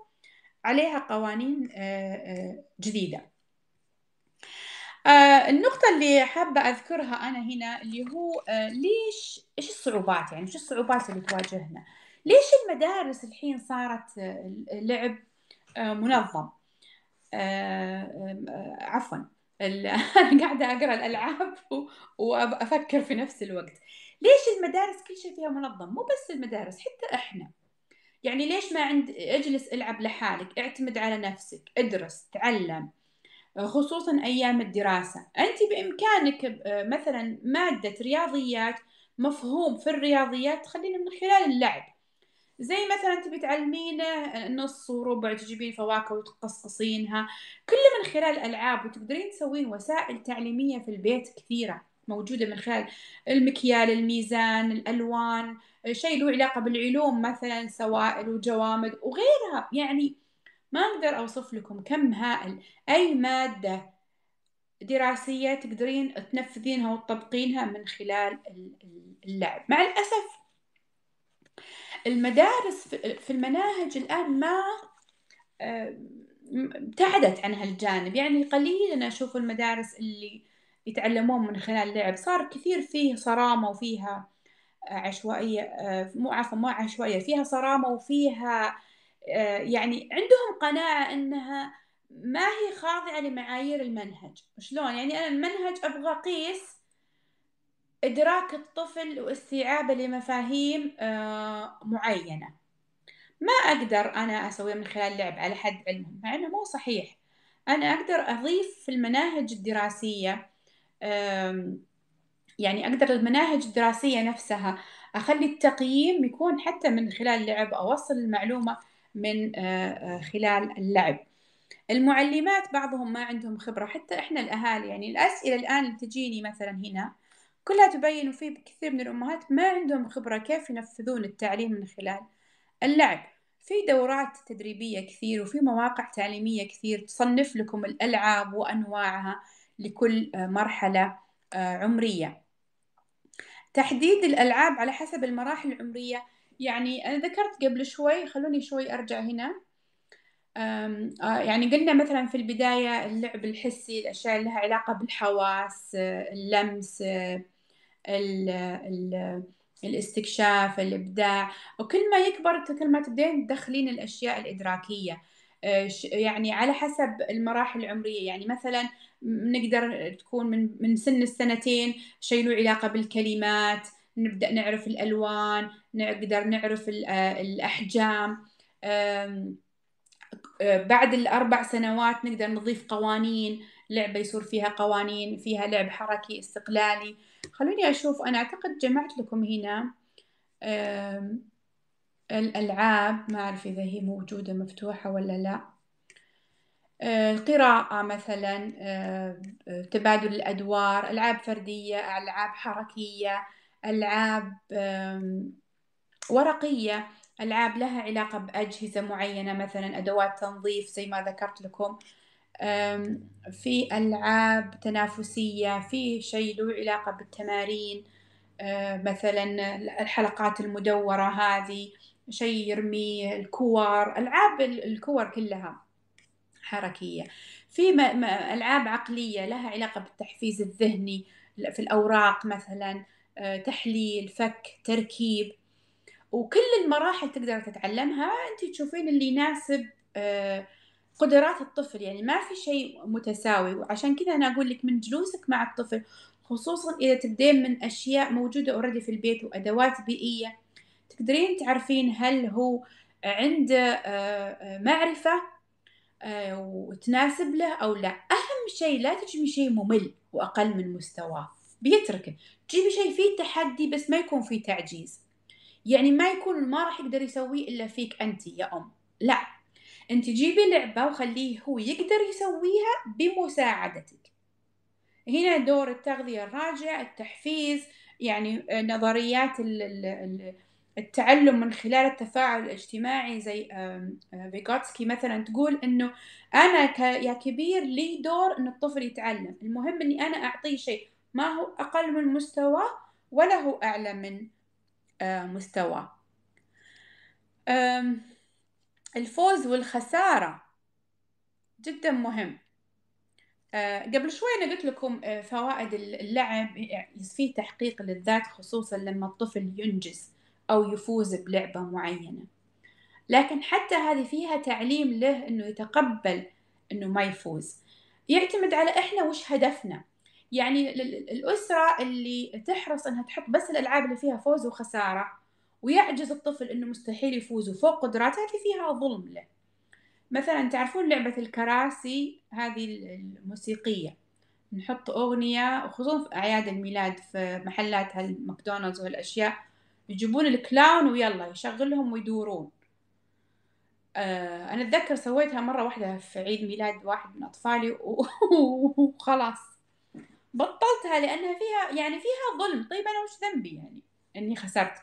عليها قوانين آه، آه، جديده آه، النقطة اللي حابة أذكرها أنا هنا اللي هو ليش إيش الصعوبات يعني إيش الصعوبات اللي تواجهنا ليش المدارس الحين صارت لعب منظم آه، آه، آه، عفوا انا قاعده اقرا الالعاب وافكر في نفس الوقت ليش المدارس كل شيء فيها منظم مو بس المدارس حتى احنا يعني ليش ما عند اجلس العب لحالك اعتمد على نفسك ادرس تعلم خصوصا ايام الدراسه انت بامكانك مثلا ماده رياضيات مفهوم في الرياضيات تخلينا من خلال اللعب زي مثلا تبي تعلمينه نص وربع تجيبين فواكه وتقصصينها كله من خلال الألعاب وتقدرين تسوين وسائل تعليمية في البيت كثيرة موجودة من خلال المكيال الميزان الألوان شيء له علاقة بالعلوم مثلا سوائل وجوامد وغيرها يعني ما أقدر أوصف لكم كم هائل أي مادة دراسية تقدرين تنفذينها وتطبقينها من خلال اللعب مع الأسف المدارس في المناهج الآن ما آه، ابتعدت عن هالجانب يعني قليلا أشوف المدارس اللي يتعلمون من خلال اللعب صار كثير فيه صرامة وفيها عشوائية آه، مو عفوا مو عشوائية فيها صرامة وفيها آه، يعني عندهم قناعة أنها ما هي خاضعة لمعايير المنهج شلون يعني أنا المنهج أبغى أقيس إدراك الطفل واستيعابه لمفاهيم آه، معينة ما أقدر أنا أسويها من خلال اللعب على حد علمهم مع إنه مو صحيح أنا أقدر أضيف في المناهج الدراسية يعني أقدر المناهج الدراسية نفسها أخلي التقييم يكون حتى من خلال اللعب أوصل المعلومة من آه، آه، خلال اللعب المعلمات بعضهم ما عندهم خبرة حتى إحنا الأهالي يعني الأسئلة الآن اللي تجيني مثلا هنا كلها تبين وفي كثير من الأمهات ما عندهم خبرة كيف ينفذون التعليم من خلال اللعب في دورات تدريبية كثير وفي مواقع تعليمية كثير تصنف لكم الألعاب وأنواعها لكل آه، مرحلة آه، عمرية تحديد الألعاب على حسب المراحل العمرية يعني أنا ذكرت قبل شوي خلوني شوي أرجع هنا آه، يعني قلنا مثلا في البداية اللعب الحسي الأشياء اللي لها علاقة بالحواس اللمس ال الـ الاستكشاف الابداع وكل ما يكبر كل ما تبدين تدخلين الاشياء الادراكيه آه، يعني على حسب المراحل العمريه يعني مثلا نقدر تكون من من سن السنتين شيء له علاقه بالكلمات نبدا نعرف الالوان نقدر نعرف آه، الاحجام آه، بعد الاربع سنوات نقدر نضيف قوانين لعبه يصير فيها قوانين فيها لعب حركي استقلالي خلوني أشوف أنا أعتقد جمعت لكم هنا الألعاب ما أعرف إذا هي موجودة مفتوحة ولا لا آه، القراءة مثلا آه، تبادل الأدوار ألعاب فردية ألعاب حركية ألعاب ورقية ألعاب لها علاقة بأجهزة معينة مثلا أدوات تنظيف زي ما ذكرت لكم في ألعاب تنافسية في شيء له علاقة بالتمارين آه، مثلا الحلقات المدورة هذه شيء يرمي الكور ألعاب الكور كلها حركية في ألعاب عقلية لها علاقة بالتحفيز الذهني في الأوراق مثلا آه، تحليل فك تركيب وكل المراحل تقدر تتعلمها أنت تشوفين اللي يناسب آه، قدرات الطفل يعني ما في شيء متساوي وعشان كذا أنا أقول لك من جلوسك مع الطفل خصوصا إذا تبدين من أشياء موجودة أوريدي في البيت وأدوات بيئية تقدرين تعرفين هل هو عنده آه، معرفة آه، وتناسب له أو لا أهم شيء لا تجيبي شيء ممل وأقل من مستواه بيتركه تجيبي شيء فيه تحدي بس ما يكون فيه تعجيز يعني ما يكون ما راح يقدر يسويه إلا فيك أنت يا أم لا انت جيبي لعبه وخليه هو يقدر يسويها بمساعدتك هنا دور التغذيه الراجع التحفيز يعني نظريات التعلم من خلال التفاعل الاجتماعي زي آه، فيغوتسكي مثلا تقول انه انا يا كبير لي دور ان الطفل يتعلم المهم اني انا اعطيه شيء ما هو اقل من مستواه ولا هو اعلى من آه، مستواه الفوز والخسارة جدا مهم آه، قبل شوي أنا قلت لكم آه، فوائد اللعب فيه تحقيق للذات خصوصا لما الطفل ينجز أو يفوز بلعبة معينة لكن حتى هذه فيها تعليم له أنه يتقبل أنه ما يفوز يعتمد على إحنا وش هدفنا يعني الأسرة اللي تحرص أنها تحط بس الألعاب اللي فيها فوز وخسارة ويعجز الطفل انه مستحيل يفوز وفوق قدراته اللي فيها ظلم له مثلا تعرفون لعبة الكراسي هذه الموسيقية نحط أغنية وخصوصا في أعياد الميلاد في محلات هالمكدونالدز وهالأشياء يجيبون الكلاون ويلا يشغلهم ويدورون آه، أنا أتذكر سويتها مرة واحدة في عيد ميلاد واحد من أطفالي وخلاص بطلتها لأنها فيها يعني فيها ظلم طيب أنا وش ذنبي يعني إني خسرت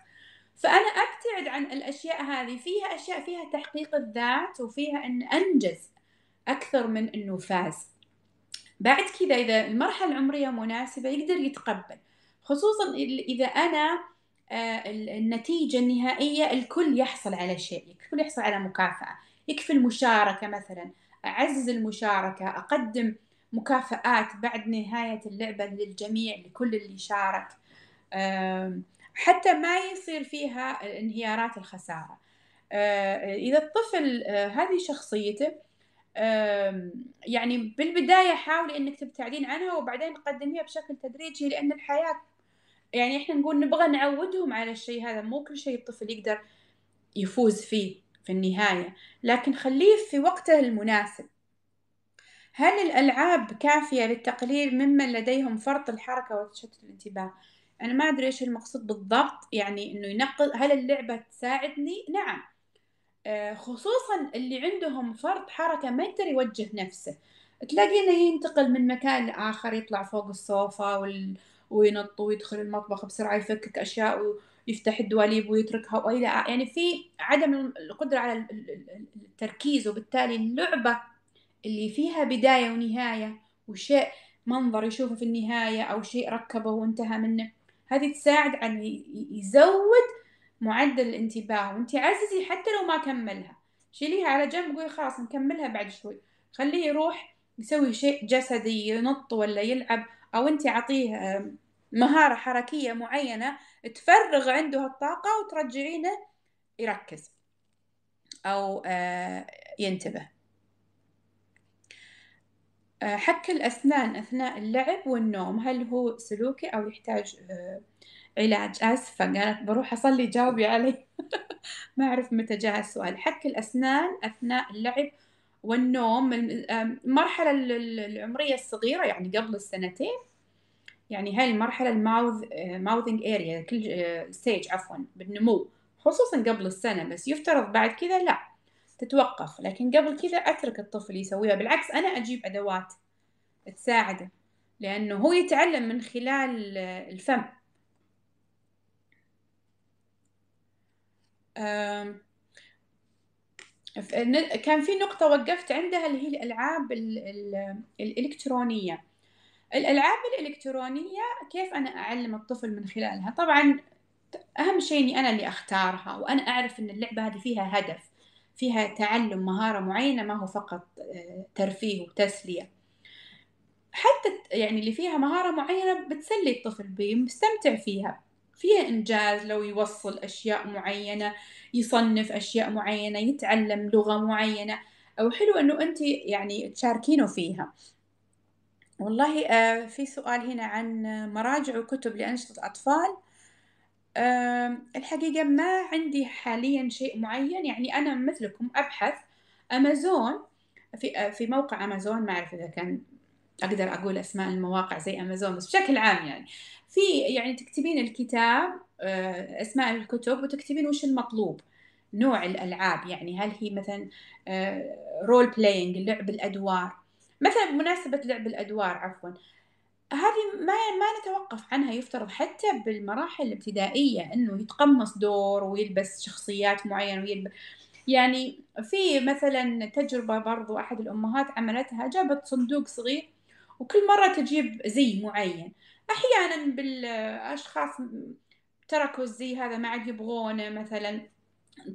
فانا ابتعد عن الاشياء هذه فيها اشياء فيها تحقيق الذات وفيها ان انجز اكثر من انه فاز بعد كذا اذا المرحله العمريه مناسبه يقدر يتقبل خصوصا اذا انا آه، النتيجه النهائيه الكل يحصل على شيء الكل يحصل على مكافاه يكفي المشاركه مثلا اعزز المشاركه اقدم مكافآت بعد نهاية اللعبة للجميع لكل اللي شارك حتى ما يصير فيها انهيارات الخسارة آه، إذا الطفل آه، هذه شخصيته يعني بالبداية حاولي أنك تبتعدين عنها وبعدين قدميها بشكل تدريجي لأن الحياة يعني إحنا نقول نبغى نعودهم على الشيء هذا مو كل شيء الطفل يقدر يفوز فيه في النهاية لكن خليه في وقته المناسب هل الألعاب كافية للتقليل ممن لديهم فرط الحركة وتشتت الانتباه؟ انا ما ادري ايش المقصود بالضبط يعني انه ينقل هل اللعبه تساعدني نعم آه، خصوصا اللي عندهم فرط حركه ما يقدر يوجه نفسه انه ينتقل من مكان لاخر يطلع فوق الصوفة وال... وينط ويدخل المطبخ بسرعة يفكك أشياء ويفتح الدواليب ويتركها وإلى يعني في عدم القدرة على التركيز وبالتالي اللعبة اللي فيها بداية ونهاية وشيء منظر يشوفه في النهاية أو شيء ركبه وانتهى منه هذه تساعد على يزود معدل الانتباه وانت عززي حتى لو ما كملها شيليها على جنب قولي خلاص نكملها بعد شوي خليه يروح يسوي شيء جسدي ينط ولا يلعب او انت عطيه مهارة حركية معينة تفرغ عنده هالطاقة وترجعينه يركز أو آه، ينتبه حك الأسنان أثناء اللعب والنوم هل هو سلوكي أو يحتاج آه، علاج آسفة قالت بروح أصلي جاوبي علي ما أعرف متى جاء السؤال حك الأسنان أثناء اللعب والنوم المرحلة آه، العمرية الصغيرة يعني قبل السنتين يعني هاي المرحلة الماوث ماوثينج اريا كل ستيج آه، عفوا بالنمو خصوصا قبل السنة بس يفترض بعد كذا لا تتوقف لكن قبل كذا أترك الطفل يسويها بالعكس أنا أجيب أدوات تساعده لأنه هو يتعلم من خلال الفم كان في نقطة وقفت عندها اللي هي الألعاب الإلكترونية الألعاب الإلكترونية كيف أنا أعلم الطفل من خلالها طبعا أهم شيء أني أنا اللي أختارها وأنا أعرف أن اللعبة هذه فيها هدف فيها تعلم مهارة معينة ما هو فقط آه، ترفيه وتسلية حتى يعني اللي فيها مهارة معينة بتسلي الطفل بيستمتع فيها فيها إنجاز لو يوصل أشياء معينة يصنف أشياء معينة يتعلم لغة معينة أو حلو أنه أنت يعني تشاركينه فيها والله آه، في سؤال هنا عن مراجع وكتب لأنشطة أطفال الحقيقة ما عندي حاليا شيء معين يعني أنا مثلكم أبحث أمازون في آه، في موقع أمازون ما أعرف إذا كان أقدر أقول أسماء المواقع زي أمازون بس بشكل عام يعني في يعني تكتبين الكتاب آه، أسماء الكتب وتكتبين وش المطلوب نوع الألعاب يعني هل هي مثلا رول آه، بلاينج لعب الأدوار مثلا بمناسبة لعب الأدوار عفوا هذه ما ما نتوقف عنها يفترض حتى بالمراحل الابتدائية إنه يتقمص دور ويلبس شخصيات معينة ويلبس يعني في مثلا تجربة برضو أحد الأمهات عملتها جابت صندوق صغير وكل مرة تجيب زي معين أحيانا بالأشخاص تركوا الزي هذا ما عاد يبغونه مثلا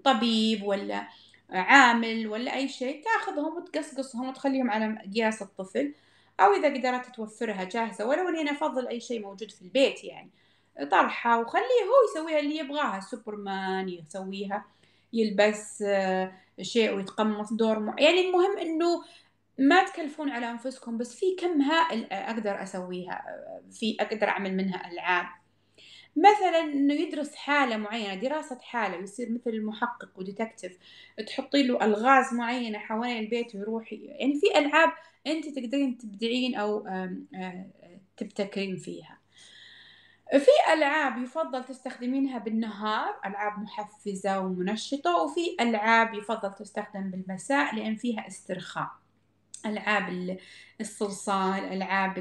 طبيب ولا عامل ولا أي شيء تاخذهم وتقصقصهم وتخليهم على مقياس الطفل أو إذا قدرت توفرها جاهزة ولو إني أنا أفضل أي شيء موجود في البيت يعني طرحة وخليه هو يسويها اللي يبغاها سوبرمان يسويها يلبس آه، شيء ويتقمص دور مع... يعني المهم إنه ما تكلفون على أنفسكم بس في كم هائل أقدر أسويها آه، في أقدر أعمل منها ألعاب مثلا انه يدرس حاله معينه دراسه حاله ويصير مثل المحقق وديتكتيف تحطي له الغاز معينه حوالين البيت ويروح يعني في العاب انت تقدرين تبدعين او تبتكرين فيها في العاب يفضل تستخدمينها بالنهار العاب محفزه ومنشطه وفي العاب يفضل تستخدم بالمساء لان فيها استرخاء العاب الصلصال العاب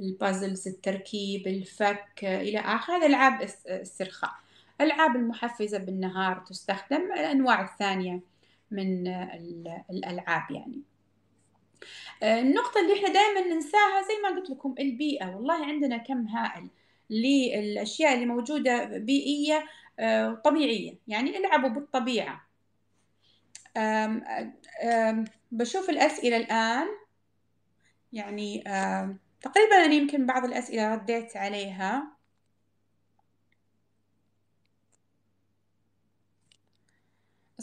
البازلز التركيب الفك الى اخره العاب استرخاء العاب المحفزه بالنهار تستخدم الانواع الثانيه من الالعاب يعني آه، النقطة اللي احنا دائما ننساها زي ما قلت لكم البيئة والله عندنا كم هائل للأشياء اللي موجودة بيئية وطبيعية آه، يعني العبوا بالطبيعة بشوف الأسئلة الآن يعني تقريبا يمكن بعض الأسئلة رديت عليها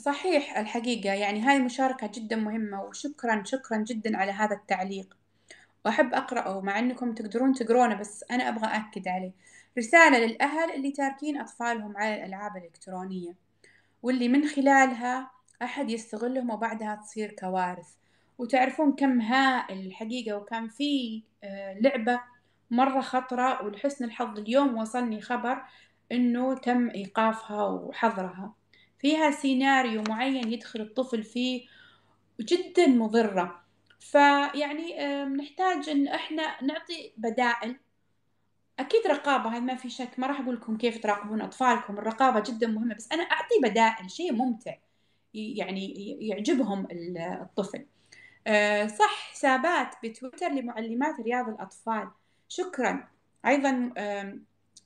صحيح الحقيقة يعني هاي مشاركة جدا مهمة وشكرا شكرا جدا على هذا التعليق وأحب أقرأه مع أنكم تقدرون تقرونه بس أنا أبغى أأكد عليه رسالة للأهل اللي تاركين أطفالهم على الألعاب الإلكترونية واللي من خلالها أحد يستغلهم وبعدها تصير كوارث وتعرفون كم هائل الحقيقة وكان في آه، لعبة مرة خطرة ولحسن الحظ اليوم وصلني خبر إنه تم إيقافها وحظرها فيها سيناريو معين يدخل الطفل فيه جدا مضرة فيعني نحتاج ان احنا نعطي بدائل اكيد رقابه هذا ما في شك ما راح اقول لكم كيف تراقبون اطفالكم الرقابه جدا مهمه بس انا اعطي بدائل شيء ممتع يعني يعجبهم الطفل آه، صح حسابات بتويتر لمعلمات رياض الاطفال شكرا ايضا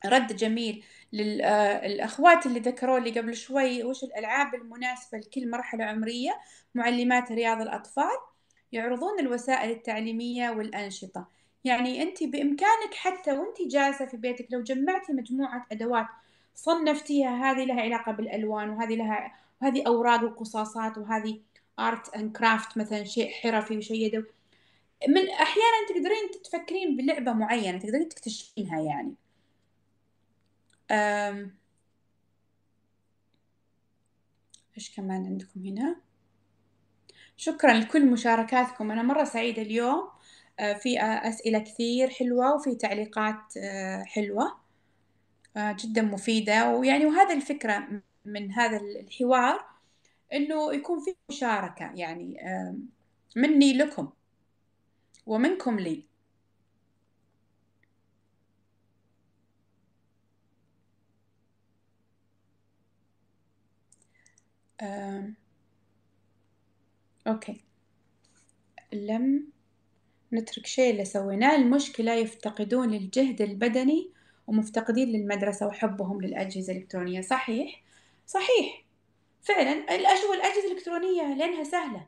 رد جميل للأخوات آه، اللي ذكروا لي قبل شوي وش الألعاب المناسبة لكل مرحلة عمرية معلمات رياض الأطفال يعرضون الوسائل التعليمية والأنشطة يعني أنت بإمكانك حتى وأنت جالسة في بيتك لو جمعتي مجموعة أدوات صنفتيها هذه لها علاقة بالألوان وهذه لها وهذه أوراق وقصاصات وهذه ارت اند كرافت مثلا شيء حرفي وشيء يدوي من احيانا تقدرين تفكرين بلعبه معينه تقدرين تكتشفينها يعني إيش كمان عندكم هنا شكرا لكل مشاركاتكم أنا مرة سعيدة اليوم في أسئلة كثير حلوة وفي تعليقات حلوة جدا مفيدة ويعني وهذا الفكرة من هذا الحوار إنه يكون في مشاركة يعني مني لكم ومنكم لي آه أوكي لم نترك شيء اللي سويناه المشكلة يفتقدون للجهد البدني ومفتقدين للمدرسة وحبهم للأجهزة الإلكترونية صحيح صحيح فعلا الأجهزة الأجهزة الإلكترونية لأنها سهلة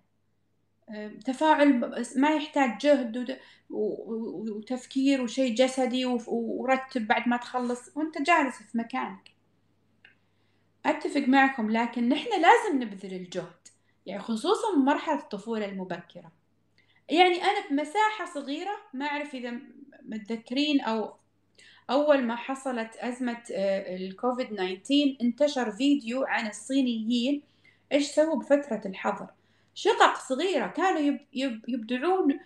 تفاعل ما يحتاج جهد وتفكير وشيء جسدي ورتب بعد ما تخلص وانت جالس في مكانك أتفق معكم لكن نحن لازم نبذل الجهد يعني خصوصا مرحلة الطفولة المبكرة يعني أنا في مساحة صغيرة ما أعرف إذا متذكرين أو أول ما حصلت أزمة آه، الكوفيد 19 انتشر فيديو عن الصينيين إيش سووا بفترة الحظر شقق صغيرة كانوا يب يبدعون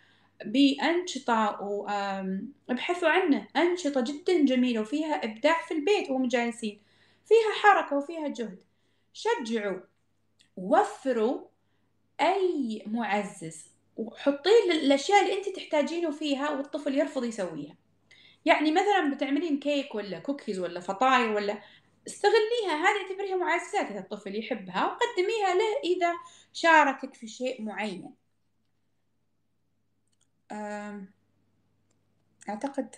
بأنشطة وابحثوا عنه أنشطة جدا جميلة وفيها إبداع في البيت وهم جالسين فيها حركة وفيها جهد شجعوا وفروا أي معزز وحطيه للأشياء اللي أنت تحتاجينه فيها والطفل يرفض يسويها يعني مثلا بتعملين كيك ولا كوكيز ولا فطاير ولا استغليها هذه اعتبريها معززات اذا الطفل يحبها وقدميها له اذا شاركك في شيء معين اعتقد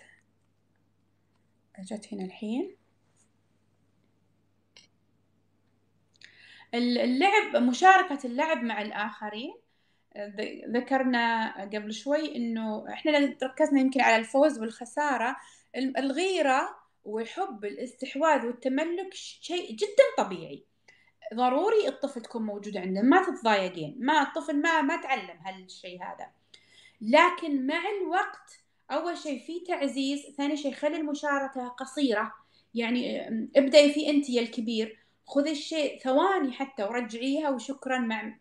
جت هنا الحين اللعب مشاركة اللعب مع الآخرين ذكرنا قبل شوي انه احنا ركزنا يمكن على الفوز والخسارة الغيرة وحب الاستحواذ والتملك شيء جدا طبيعي ضروري الطفل تكون موجودة عنده ما تتضايقين ما الطفل ما ما تعلم هالشيء هذا لكن مع الوقت أول شيء في تعزيز ثاني شيء خلي المشاركة قصيرة يعني ابدأي في أنت يا الكبير خذي الشيء ثواني حتى ورجعيها وشكرا مع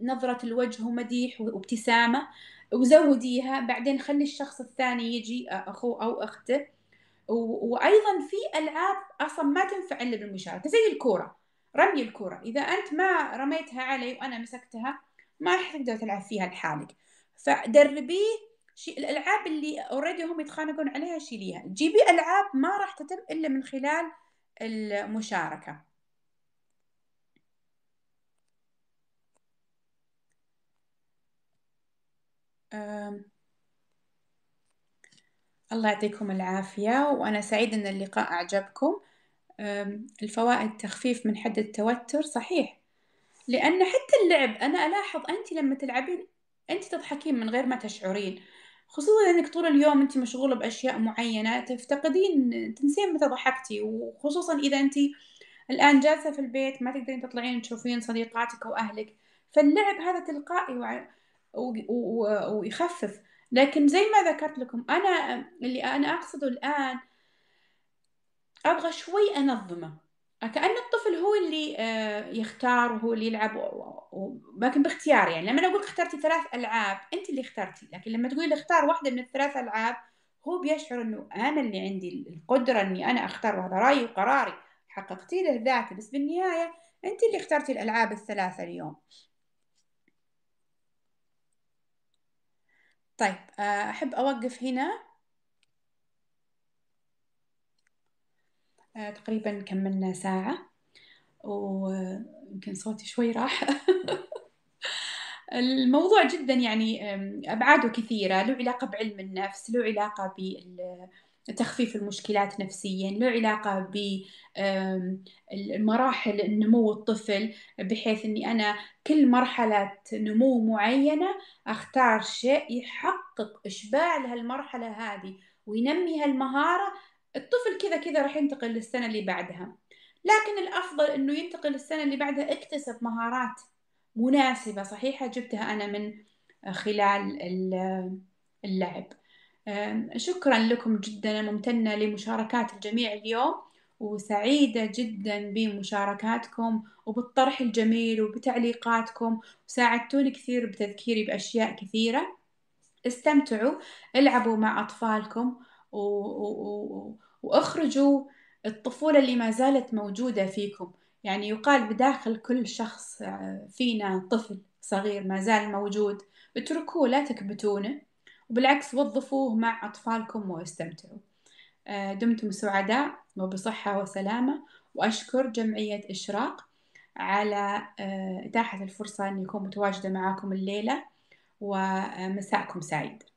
نظرة الوجه ومديح وابتسامة وزوديها بعدين خلي الشخص الثاني يجي أخوه أو أخته وأيضا في ألعاب أصلا ما تنفع إلا بالمشاركة زي الكورة رمي الكورة إذا أنت ما رميتها علي وأنا مسكتها ما راح تقدر تلعب فيها لحالك فدربيه شي الالعاب اللي اوريدي هم يتخانقون عليها شيليها جيبي العاب ما راح تتم الا من خلال المشاركه الله يعطيكم العافية وأنا سعيدة إن اللقاء أعجبكم الفوائد تخفيف من حد التوتر صحيح لأن حتى اللعب أنا ألاحظ أنت لما تلعبين أنت تضحكين من غير ما تشعرين خصوصا انك طول اليوم انت مشغوله باشياء معينه تفتقدين تنسين متى ضحكتي وخصوصا اذا انت الان جالسه في البيت ما تقدرين تطلعين تشوفين صديقاتك واهلك فاللعب هذا تلقائي ويخفف لكن زي ما ذكرت لكم أنا اللي أنا أقصده الآن أبغى شوي أنظمه كأن الطفل هو اللي آه، يختار وهو اللي يلعب لكن باختيار يعني لما أنا أقول اخترتي ثلاث ألعاب أنت اللي اخترتي لكن لما تقولي اختار واحدة من الثلاث ألعاب هو بيشعر أنه أنا اللي عندي القدرة أني أنا أختار وهذا رأيي وقراري حققتي له ذاتي بس بالنهاية أنت اللي اخترتي الألعاب الثلاثة اليوم طيب آه، أحب أوقف هنا آه، تقريبا كملنا ساعة ويمكن صوتي شوي راح الموضوع جدا يعني أبعاده كثيرة له علاقة بعلم النفس له علاقة بال تخفيف المشكلات نفسيا له علاقة بمراحل نمو الطفل بحيث أني أنا كل مرحلة نمو معينة أختار شيء يحقق إشباع لهالمرحلة هذه وينمي هالمهارة الطفل كذا كذا راح ينتقل للسنة اللي بعدها لكن الأفضل أنه ينتقل للسنة اللي بعدها اكتسب مهارات مناسبة صحيحة جبتها أنا من خلال اللعب شكرا لكم جدا ممتنة لمشاركات الجميع اليوم وسعيدة جدا بمشاركاتكم وبالطرح الجميل وبتعليقاتكم وساعدتوني كثير بتذكيري بأشياء كثيرة استمتعوا العبوا مع أطفالكم و... و... واخرجوا الطفولة اللي ما زالت موجودة فيكم يعني يقال بداخل كل شخص آه، فينا طفل صغير ما زال موجود اتركوه لا تكبتونه وبالعكس وظفوه مع أطفالكم واستمتعوا آه، دمتم سعداء وبصحة وسلامة وأشكر جمعية إشراق على آه، إتاحة الفرصة أن يكون متواجدة معاكم الليلة ومساءكم سعيد